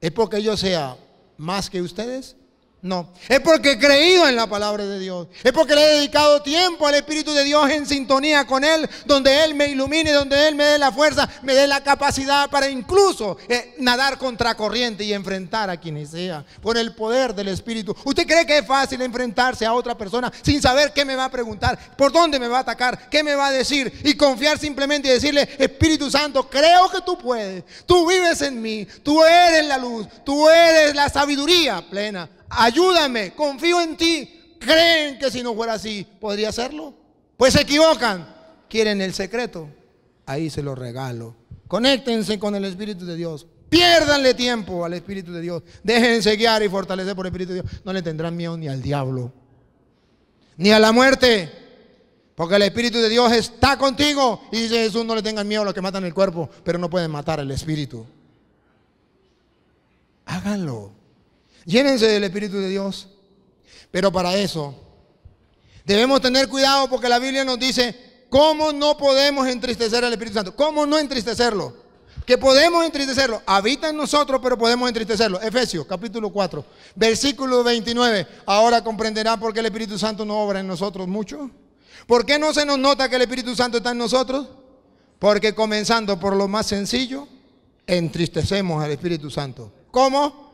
es porque yo sea más que ustedes? No, es porque he creído en la palabra de Dios. Es porque le he dedicado tiempo al Espíritu de Dios en sintonía con Él, donde Él me ilumine, donde Él me dé la fuerza, me dé la capacidad para incluso eh, nadar nadar contracorriente y enfrentar a quienes sea, por el poder del Espíritu. ¿Usted cree que es fácil enfrentarse a otra persona sin saber qué me va a preguntar, por dónde me va a atacar, qué me va a decir? Y confiar simplemente y decirle, Espíritu Santo, creo que tú puedes, tú vives en mí, tú eres la luz, tú eres la sabiduría plena ayúdame, confío en ti. Creen que si no fuera así, podría hacerlo. Pues se equivocan. Quieren el secreto. Ahí se lo regalo. Conéctense con el Espíritu de Dios. Piérdanle tiempo al Espíritu de Dios. Déjense guiar y fortalecer por el Espíritu de Dios. No le tendrán miedo ni al diablo, ni a la muerte. Porque el Espíritu de Dios está contigo. Y dice Jesús, no le tengan miedo a los que matan el cuerpo, pero no pueden matar el Espíritu. Háganlo. Llénense del Espíritu de Dios. Pero para eso debemos tener cuidado porque la Biblia nos dice, ¿cómo no podemos entristecer al Espíritu Santo? ¿Cómo no entristecerlo? Que podemos entristecerlo. Habita en nosotros, pero podemos entristecerlo. Efesios capítulo 4, versículo 29. Ahora comprenderá por qué el Espíritu Santo no obra en nosotros mucho. ¿Por qué no se nos nota que el Espíritu Santo está en nosotros? Porque comenzando por lo más sencillo, entristecemos al Espíritu Santo. ¿Cómo?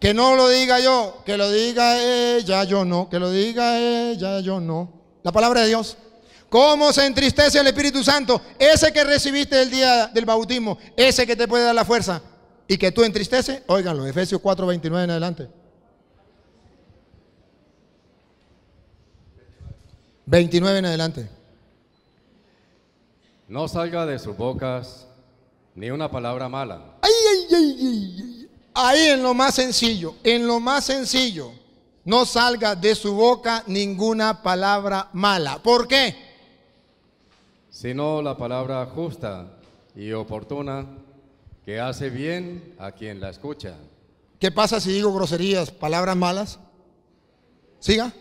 Que no lo diga yo, que lo diga ella, yo no, que lo diga ella, yo no. La palabra de Dios. ¿Cómo se entristece el Espíritu Santo? Ese que recibiste el día del bautismo, ese que te puede dar la fuerza y que tú entristeces, óiganlo, Efesios 4, 29 en adelante. 29 en adelante. No salga de sus bocas ni una palabra mala. Ay, ay, ay, Ahí en lo más sencillo, en lo más sencillo, no salga de su boca ninguna palabra mala. ¿Por qué? Sino la palabra justa y oportuna que hace bien a quien la escucha. ¿Qué pasa si digo groserías, palabras malas? Siga.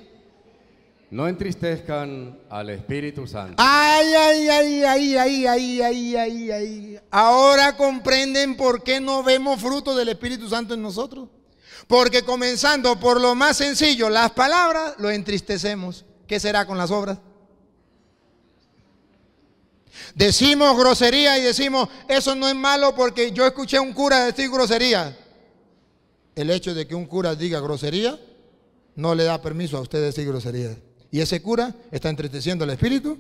No entristezcan al Espíritu Santo. Ay, ay, ay, ay, ay, ay, ay, ay, ay. Ahora comprenden por qué no vemos fruto del Espíritu Santo en nosotros. Porque comenzando por lo más sencillo, las palabras, lo entristecemos. ¿Qué será con las obras? Decimos grosería y decimos, eso no es malo porque yo escuché a un cura decir grosería. El hecho de que un cura diga grosería no le da permiso a usted decir grosería. Y ese cura está entristeciendo al Espíritu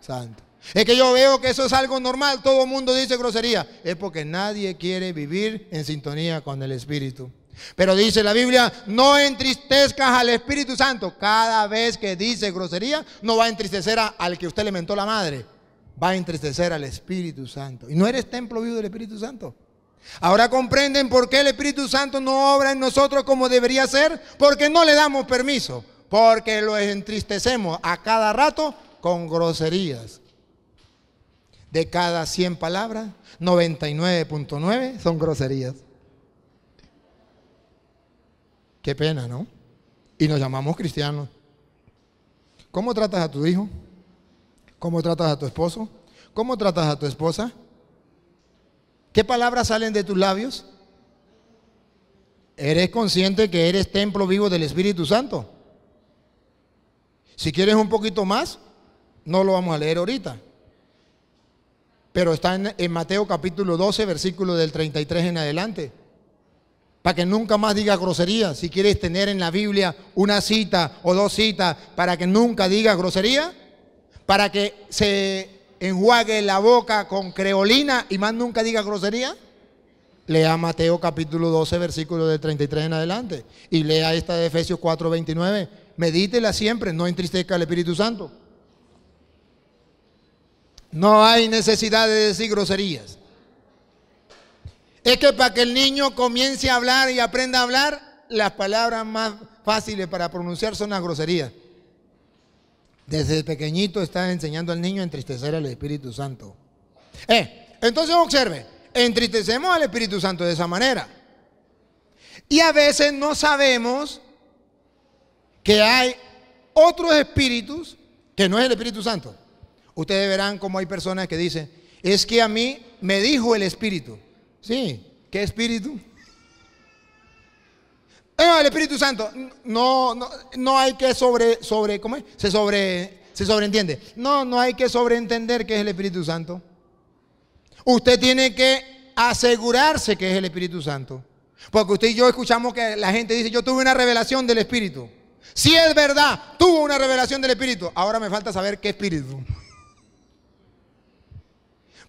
Santo. Es que yo veo que eso es algo normal, todo el mundo dice grosería. Es porque nadie quiere vivir en sintonía con el Espíritu. Pero dice la Biblia, no entristezcas al Espíritu Santo. Cada vez que dice grosería, no va a entristecer al que usted le mentó la madre. Va a entristecer al Espíritu Santo. Y no eres templo vivo del Espíritu Santo. Ahora comprenden por qué el Espíritu Santo no obra en nosotros como debería ser, porque no le damos permiso porque los entristecemos a cada rato con groserías. De cada 100 palabras, 99.9 son groserías. Qué pena, ¿no? Y nos llamamos cristianos. ¿Cómo tratas a tu hijo? ¿Cómo tratas a tu esposo? ¿Cómo tratas a tu esposa? ¿Qué palabras salen de tus labios? ¿Eres consciente que eres templo vivo del Espíritu Santo? Si quieres un poquito más, no lo vamos a leer ahorita. Pero está en, Mateo capítulo 12, versículo del 33 en adelante. Para que nunca más diga grosería. Si quieres tener en la Biblia una cita o dos citas para que nunca diga grosería, para que se enjuague la boca con creolina y más nunca diga grosería, lea Mateo capítulo 12, versículo del 33 en adelante. Y lea esta de Efesios 4, 29 medítela siempre, no entristezca al Espíritu Santo. No hay necesidad de decir groserías. Es que para que el niño comience a hablar y aprenda a hablar, las palabras más fáciles para pronunciar son las groserías. Desde pequeñito está enseñando al niño a entristecer al Espíritu Santo. Eh, entonces observe, entristecemos al Espíritu Santo de esa manera. Y a veces no sabemos que hay otros espíritus que no es el Espíritu Santo. Ustedes verán cómo hay personas que dicen, es que a mí me dijo el Espíritu. Sí, ¿qué Espíritu? Ah, el Espíritu Santo, no, no, hay que sobre, sobre, ¿cómo es? Se, sobre, se sobreentiende. No, no hay que sobreentender que es el Espíritu Santo. Usted tiene que asegurarse que es el Espíritu Santo. Porque usted y yo escuchamos que la gente dice, yo tuve una revelación del Espíritu. Si es verdad, tuvo una revelación del Espíritu. Ahora me falta saber qué Espíritu.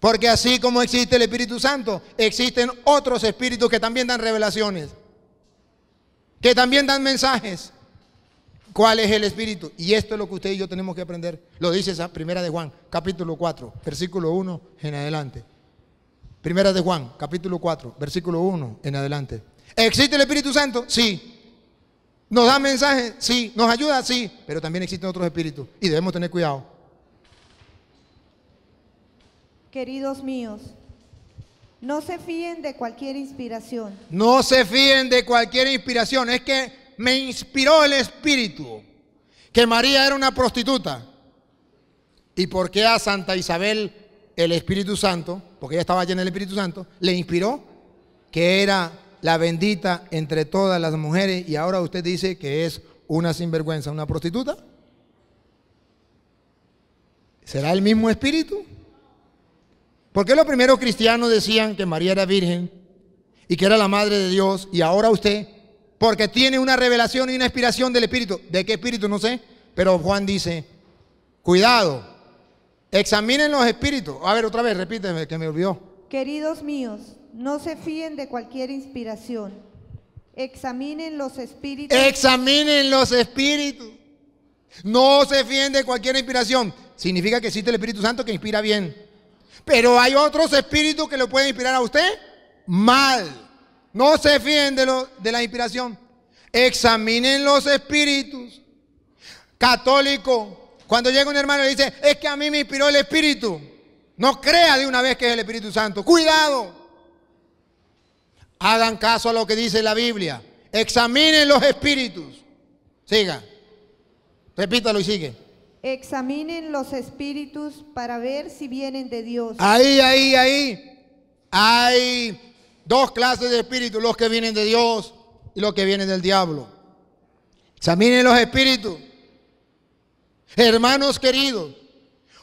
Porque así como existe el Espíritu Santo, existen otros espíritus que también dan revelaciones, que también dan mensajes. ¿Cuál es el Espíritu? Y esto es lo que usted y yo tenemos que aprender. Lo dice esa primera de Juan, capítulo 4, versículo 1 en adelante. Primera de Juan, capítulo 4, versículo 1 en adelante. ¿Existe el Espíritu Santo? Sí. ¿Nos da mensajes, Sí. ¿Nos ayuda? Sí. Pero también existen otros espíritus y debemos tener cuidado. Queridos míos, no se fíen de cualquier inspiración. No se fíen de cualquier inspiración. Es que me inspiró el espíritu que María era una prostituta. ¿Y por qué a Santa Isabel el Espíritu Santo, porque ella estaba llena del Espíritu Santo, le inspiró que era la bendita entre todas las mujeres y ahora usted dice que es una sinvergüenza, una prostituta. ¿Será el mismo espíritu? ¿Por qué los primeros cristianos decían que María era virgen y que era la madre de Dios y ahora usted, porque tiene una revelación y una inspiración del espíritu? ¿De qué espíritu? No sé, pero Juan dice, cuidado, examinen los espíritus. A ver, otra vez, repíteme, que me olvidó. Queridos míos, no se fíen de cualquier inspiración. Examinen los espíritus. Examinen los espíritus. No se fíen de cualquier inspiración. Significa que existe el Espíritu Santo que inspira bien. Pero hay otros espíritus que lo pueden inspirar a usted mal. No se fíen de, de la inspiración. Examinen los espíritus. Católico, cuando llega un hermano y dice, es que a mí me inspiró el Espíritu. No crea de una vez que es el Espíritu Santo. Cuidado. Hagan caso a lo que dice la Biblia. Examinen los espíritus. Siga. Repítalo y sigue. Examinen los espíritus para ver si vienen de Dios. Ahí, ahí, ahí. Hay dos clases de espíritus, los que vienen de Dios y los que vienen del diablo. Examinen los espíritus. Hermanos queridos,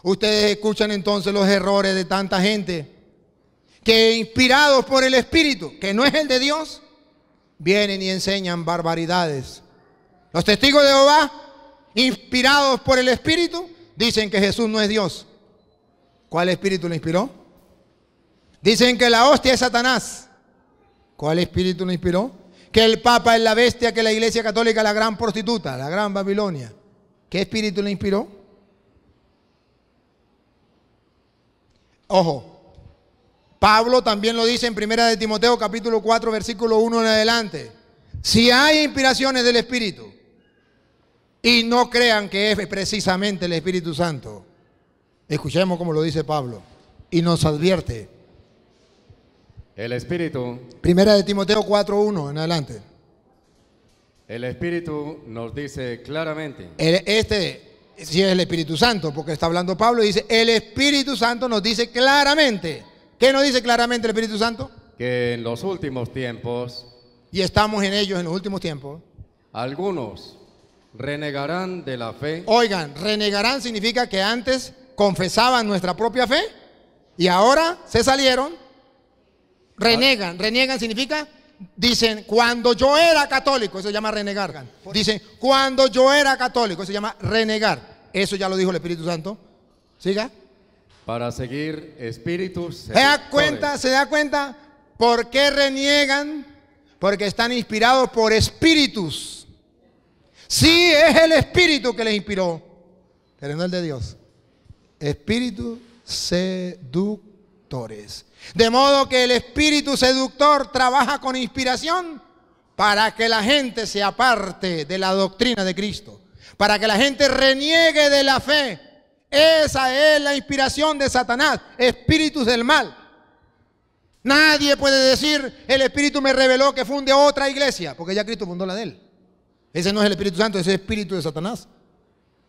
ustedes escuchan entonces los errores de tanta gente que inspirados por el Espíritu, que no es el de Dios, vienen y enseñan barbaridades. Los testigos de Jehová, inspirados por el Espíritu, dicen que Jesús no es Dios. ¿Cuál espíritu lo inspiró? Dicen que la hostia es Satanás. ¿Cuál espíritu lo inspiró? Que el Papa es la bestia, que la Iglesia Católica es la gran prostituta, la gran Babilonia. ¿Qué espíritu le inspiró? Ojo, Pablo también lo dice en Primera de Timoteo capítulo 4 versículo 1 en adelante. Si hay inspiraciones del Espíritu y no crean que es precisamente el Espíritu Santo, escuchemos como lo dice Pablo y nos advierte. El Espíritu. Primera de Timoteo 1, en adelante. El Espíritu nos dice claramente. este sí es el Espíritu Santo, porque está hablando Pablo y dice, el Espíritu Santo nos dice claramente ¿Qué nos dice claramente el Espíritu Santo? Que en los últimos tiempos, y estamos en ellos en los últimos tiempos, algunos renegarán de la fe. Oigan, renegarán significa que antes confesaban nuestra propia fe y ahora se salieron. Renegan, reniegan significa, dicen, cuando yo era católico, eso se llama renegar. Dicen, cuando yo era católico, eso se llama renegar. Eso ya lo dijo el Espíritu Santo. Siga. Para seguir espíritus. ¿Se da cuenta? ¿Se da cuenta? ¿Por qué reniegan? Porque están inspirados por espíritus. Sí, es el espíritu que les inspiró, pero el de Dios. Espíritu seductores. De modo que el espíritu seductor trabaja con inspiración para que la gente se aparte de la doctrina de Cristo, para que la gente reniegue de la fe, esa es la inspiración de Satanás, espíritus del mal. Nadie puede decir, el Espíritu me reveló que funde otra iglesia, porque ya Cristo fundó la de él. Ese no es el Espíritu Santo, ese es el Espíritu de Satanás.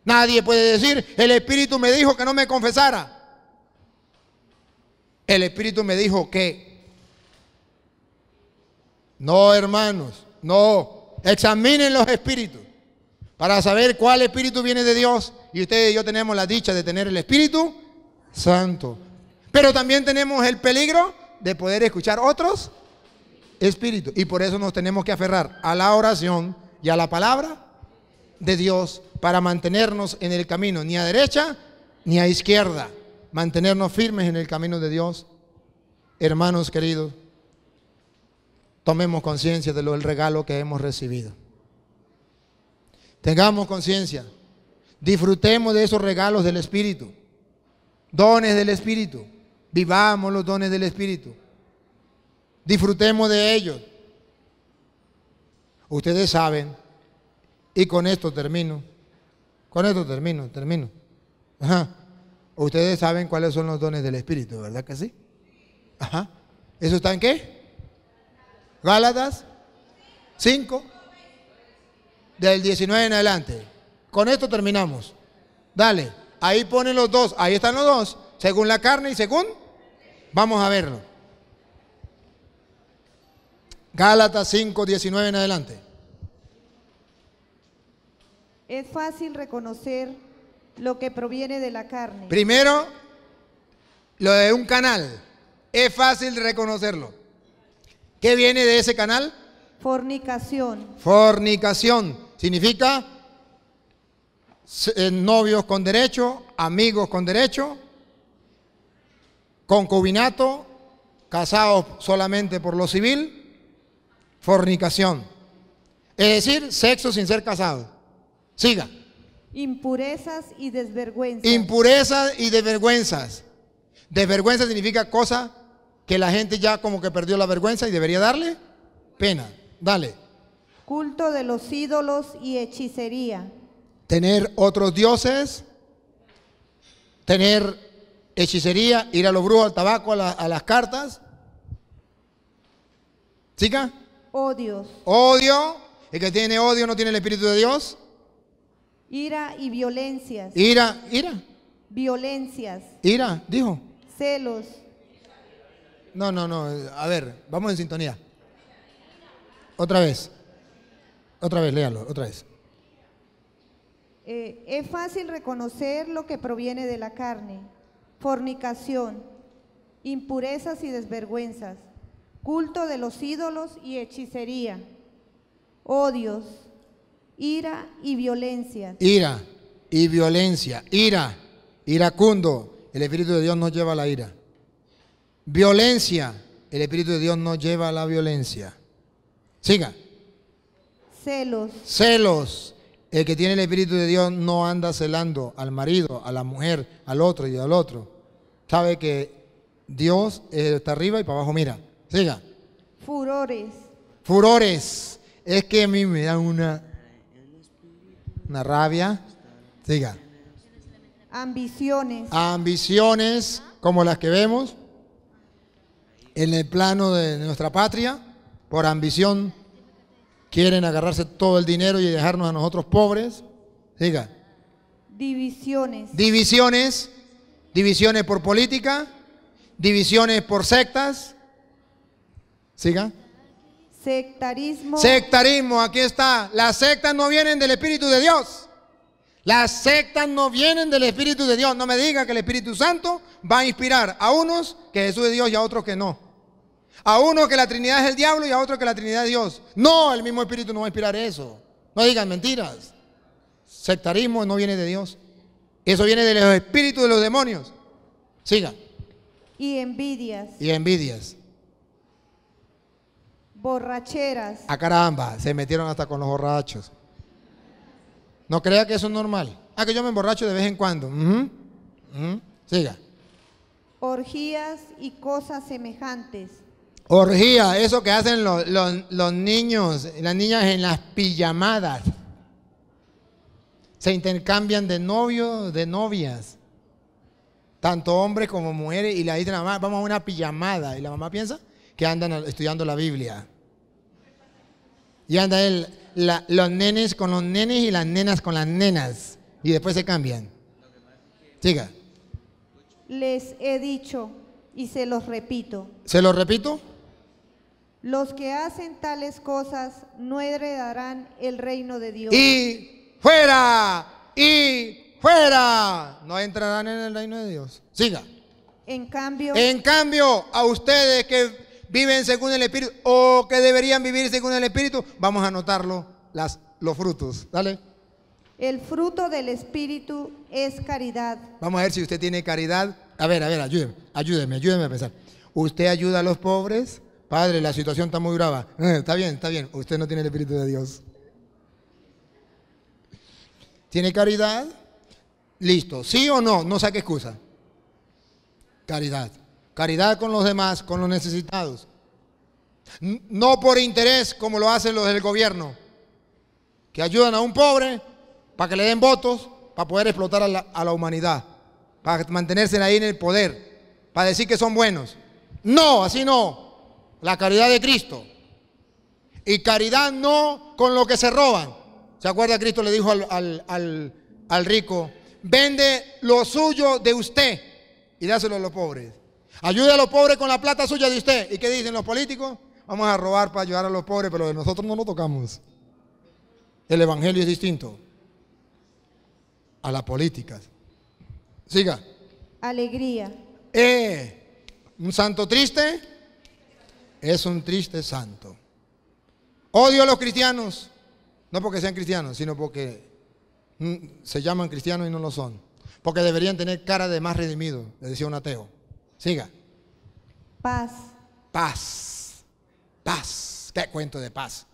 Nadie puede decir, el Espíritu me dijo que no me confesara. El Espíritu me dijo que... No, hermanos, no. Examinen los espíritus para saber cuál espíritu viene de Dios y ustedes y yo tenemos la dicha de tener el Espíritu Santo. Pero también tenemos el peligro de poder escuchar otros espíritus. Y por eso nos tenemos que aferrar a la oración y a la palabra de Dios para mantenernos en el camino, ni a derecha ni a izquierda. Mantenernos firmes en el camino de Dios. Hermanos queridos, tomemos conciencia de lo del regalo que hemos recibido. Tengamos conciencia Disfrutemos de esos regalos del Espíritu, dones del Espíritu. Vivamos los dones del Espíritu. Disfrutemos de ellos. Ustedes saben, y con esto termino, con esto termino, termino. Ustedes saben cuáles son los dones del Espíritu, ¿verdad que sí? ¿Eso está en qué? Gálatas 5, del 19 en adelante. Con esto terminamos. Dale, ahí ponen los dos, ahí están los dos, según la carne y según... Vamos a verlo. Gálatas 5, 19 en adelante. Es fácil reconocer lo que proviene de la carne. Primero, lo de un canal. Es fácil reconocerlo. ¿Qué viene de ese canal? Fornicación. Fornicación. Significa eh, novios con derecho, amigos con derecho, concubinato, casados solamente por lo civil, fornicación. Es decir, sexo sin ser casado. Siga. Impurezas y desvergüenzas. Impurezas y desvergüenzas. Desvergüenza significa cosa que la gente ya como que perdió la vergüenza y debería darle pena. Dale. Culto de los ídolos y hechicería tener otros dioses, tener hechicería, ir a los brujos, al tabaco, a, las cartas. ¿Chica? Odios. Odio. El que tiene odio no tiene el Espíritu de Dios. Ira y violencias. Ira, ira. Violencias. Ira, dijo. Celos. No, no, no. A ver, vamos en sintonía. Otra vez. Otra vez, léalo, otra vez. Eh, es fácil reconocer lo que proviene de la carne, fornicación, impurezas y desvergüenzas, culto de los ídolos y hechicería, odios, ira y violencia. Ira y violencia, ira, iracundo, el Espíritu de Dios no lleva la ira. Violencia, el Espíritu de Dios no lleva la violencia. Siga. Celos. Celos. El que tiene el Espíritu de Dios no anda celando al marido, a la mujer, al otro y al otro. Sabe que Dios está arriba y para abajo mira. Siga. Furores. Furores. Es que a mí me da una, una rabia. Siga. Ambiciones. Ambiciones como las que vemos en el plano de nuestra patria por ambición Quieren agarrarse todo el dinero y dejarnos a nosotros pobres. Diga. Divisiones. Divisiones. Divisiones por política. Divisiones por sectas. Siga. Sectarismo. Sectarismo, aquí está. Las sectas no vienen del Espíritu de Dios. Las sectas no vienen del Espíritu de Dios. No me diga que el Espíritu Santo va a inspirar a unos que Jesús es Dios y a otros que no. A uno que la Trinidad es el diablo y a otro que la Trinidad es Dios. No, el mismo Espíritu no va a inspirar eso. No digan mentiras. Sectarismo no viene de Dios. Eso viene de los espíritus de los demonios. Siga. Y envidias. Y envidias. Borracheras. A ah, caramba, se metieron hasta con los borrachos. No crea que eso es normal. Ah, que yo me emborracho de vez en cuando. Siga. Orgías y cosas semejantes. Orgía, eso que hacen los, niños, las niñas en las pijamadas. Se intercambian de novios, de novias. Tanto hombres como mujeres. Y la dicen la mamá, vamos a una pijamada. Y la mamá piensa que andan estudiando la Biblia. Y anda los nenes con los nenes y las nenas con las nenas. Y después se cambian. Siga. Les he dicho y se los repito. ¿Se los repito? Los que hacen tales cosas no heredarán el reino de Dios. Y fuera, y fuera, no entrarán en el reino de Dios. Siga. En cambio, en cambio, a ustedes que viven según el Espíritu o que deberían vivir según el Espíritu, vamos a anotarlo, las, los frutos. Dale. El fruto del Espíritu es caridad. Vamos a ver si usted tiene caridad. A ver, a ver, ayúdeme, ayúdeme, ayúdeme a pensar. Usted ayuda a los pobres, Padre, la situación está muy grave. [laughs] está bien, está bien. Usted no tiene el Espíritu de Dios. ¿Tiene caridad? Listo. ¿Sí o no? No saque excusa. Caridad. Caridad con los demás, con los necesitados. No por interés como lo hacen los del gobierno, que ayudan a un pobre para que le den votos, para poder explotar a la, a la humanidad, para mantenerse ahí en el poder, para decir que son buenos. No, así no la caridad de Cristo. Y caridad no con lo que se roban. ¿Se acuerda? Cristo le dijo al, rico, vende lo suyo de usted y dáselo a los pobres. Ayude a los pobres con la plata suya de usted. ¿Y qué dicen los políticos? Vamos a robar para ayudar a los pobres, pero de nosotros no lo tocamos. El Evangelio es distinto a las políticas Siga. Alegría. Eh, un santo triste es un triste santo. Odio a los cristianos, no porque sean cristianos, sino porque mm, se llaman cristianos y no lo son. Porque deberían tener cara de más redimido, le decía un ateo. Siga. Paz. Paz. Paz. ¿Qué cuento de paz?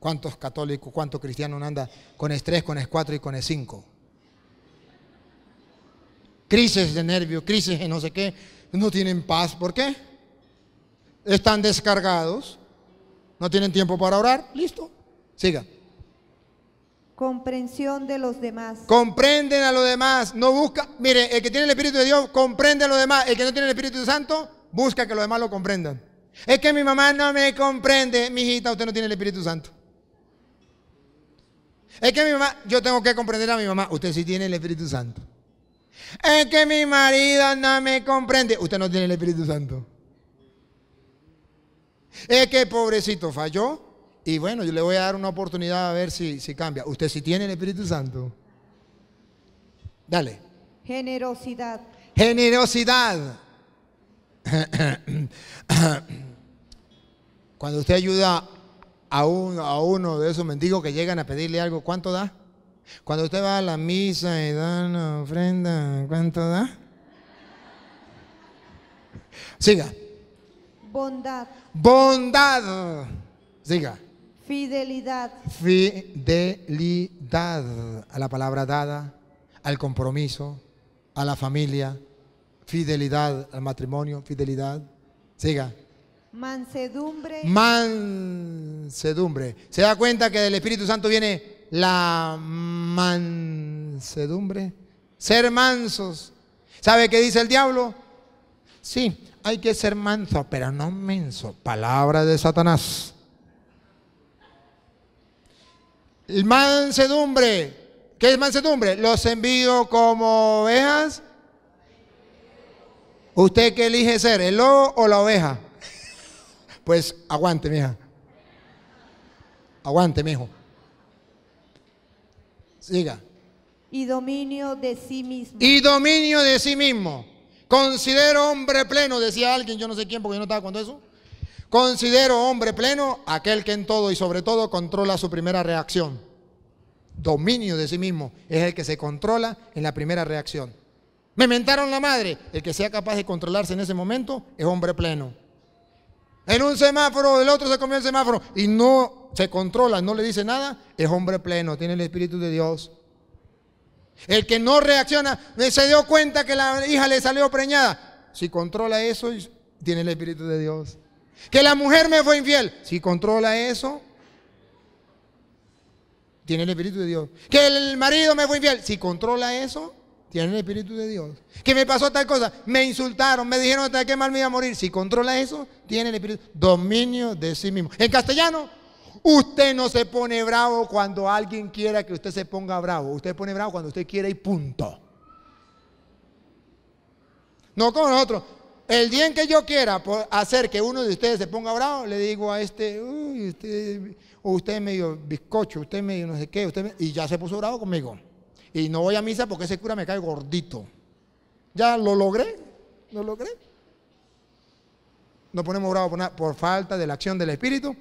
¿Cuántos católicos, cuántos cristianos andan con estrés, con cuatro y con cinco? Crisis de nervio, crisis de no sé qué, no tienen paz. ¿Por qué? están descargados, no tienen tiempo para orar, listo, siga. Comprensión de los demás. Comprenden a los demás, no busca, mire, el que tiene el Espíritu de Dios comprende a los demás, el que no tiene el Espíritu Santo busca que los demás lo comprendan. Es que mi mamá no me comprende, mi hijita, usted no tiene el Espíritu Santo. Es que mi mamá, yo tengo que comprender a mi mamá, usted sí tiene el Espíritu Santo. Es que mi marido no me comprende, usted no tiene el Espíritu Santo. Es que pobrecito falló. Y bueno, yo le voy a dar una oportunidad a ver si, si cambia. Usted si tiene el Espíritu Santo. Dale. Generosidad. Generosidad. Cuando usted ayuda a uno, a uno de esos mendigos que llegan a pedirle algo, ¿cuánto da? Cuando usted va a la misa y da una ofrenda, ¿cuánto da? Siga. Bondad. Bondad. siga, Fidelidad. Fidelidad a la palabra dada, al compromiso, a la familia, fidelidad al matrimonio, fidelidad. Siga. Mansedumbre. Mansedumbre. ¿Se da cuenta que del Espíritu Santo viene la mansedumbre? Ser mansos. ¿Sabe qué dice el diablo? Sí, hay que ser manso, pero no menso. Palabra de Satanás. mansedumbre. ¿Qué es mansedumbre? Los envío como ovejas. ¿Usted qué elige ser, el lobo o la oveja? Pues aguante, mija. Aguante, mijo. Siga. Y dominio de sí mismo. Y dominio de sí mismo. Considero hombre pleno, decía alguien, yo no sé quién porque yo no estaba cuando eso. Considero hombre pleno aquel que en todo y sobre todo controla su primera reacción. Dominio de sí mismo es el que se controla en la primera reacción. Me mentaron la madre. El que sea capaz de controlarse en ese momento es hombre pleno. En un semáforo, el otro se comió el semáforo y no se controla, no le dice nada, es hombre pleno, tiene el Espíritu de Dios. El que no reacciona, eh, se dio cuenta que la hija le salió preñada. Si controla eso, tiene el Espíritu de Dios. Que la mujer me fue infiel. Si controla eso, tiene el Espíritu de Dios. Que el marido me fue infiel. Si controla eso, tiene el Espíritu de Dios. Que me pasó tal cosa. Me insultaron, me dijeron hasta qué mal me iba a morir. Si controla eso, tiene el Espíritu. Dominio de sí mismo. En castellano, Usted no se pone bravo cuando alguien quiera que usted se ponga bravo. Usted pone bravo cuando usted quiere y punto. No como nosotros. El día en que yo quiera hacer que uno de ustedes se ponga bravo, le digo a este, uy, usted, usted medio bizcocho, usted medio no sé qué, usted y ya se puso bravo conmigo. Y no voy a misa porque ese cura me cae gordito. Ya lo logré, lo logré. No ponemos bravo por falta de la acción del Espíritu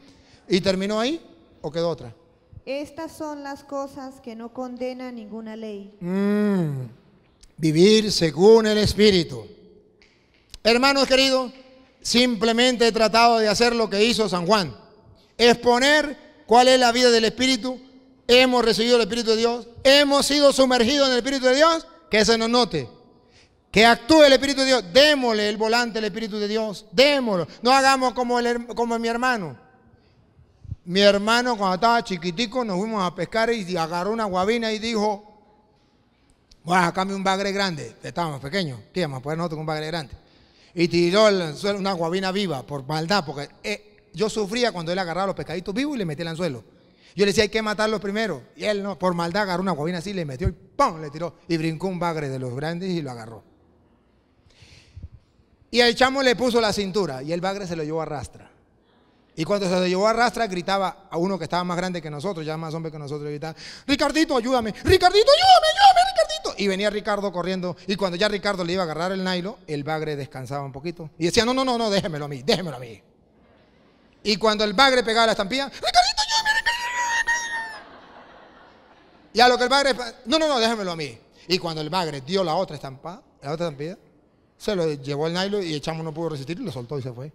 ¿Y terminó ahí o quedó otra? Estas son las cosas que no condena ninguna ley. Mm, vivir según el Espíritu. Hermanos queridos, simplemente he tratado de hacer lo que hizo San Juan. Exponer cuál es la vida del Espíritu. Hemos recibido el Espíritu de Dios. Hemos sido sumergidos en el Espíritu de Dios. Que se nos note. Que actúe el Espíritu de Dios. Démosle el volante al Espíritu de Dios. Démoslo. No hagamos como, como mi hermano mi hermano cuando estaba chiquitico nos fuimos a pescar y agarró una guabina y dijo, bueno, acá me un bagre grande, estábamos pequeños, ¿qué más? Pues nosotros con un bagre grande. Y tiró el anzuelo, una guabina viva, por maldad, porque eh, yo sufría cuando él agarraba los pescaditos vivos y le metía el anzuelo. Yo le decía, hay que matarlos primero. Y él, no, por maldad, agarró una guabina así, le metió y ¡pum! le tiró. Y brincó un bagre de los grandes y lo agarró. Y al chamo le puso la cintura y el bagre se lo llevó a rastra. Y cuando se lo llevó a rastra, gritaba a uno que estaba más grande que nosotros, ya más hombre que nosotros, gritaba, Ricardito, ayúdame, Ricardito, ayúdame, ayúdame, Ricardito. Y venía Ricardo corriendo, y cuando ya Ricardo le iba a agarrar el nailo, el bagre descansaba un poquito. Y decía, no, no, no, no, déjemelo a mí, déjemelo a mí. Y cuando el bagre pegaba la estampilla, Ricardito, ayúdame, Ricardito. Y a lo que el bagre, no, no, no, déjemelo a mí. Y cuando el bagre dio la otra estampa, la otra estampilla, se lo llevó el nylon y el chamo no pudo resistir y lo soltó y se fue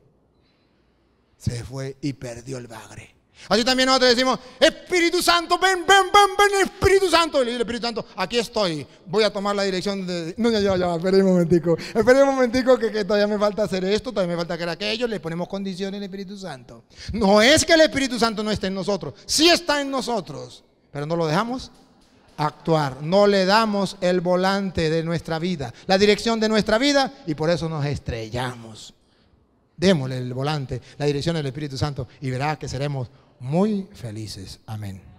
se fue y perdió el bagre. Así también nosotros decimos, Espíritu Santo, ven, ven, ven, ven, Espíritu Santo. Y le dice Espíritu Santo, aquí estoy, voy a tomar la dirección de... No, ya, ya, ya, un momentico. Espere un momentico que, todavía me falta hacer esto, todavía me falta hacer aquello. Le ponemos condiciones al Espíritu Santo. No es que el Espíritu Santo no esté en nosotros, sí está en nosotros, pero no lo dejamos actuar, no le damos el volante de nuestra vida, la dirección de nuestra vida y por eso nos estrellamos. Démosle el volante, la dirección del Espíritu Santo y verá que seremos muy felices. Amén.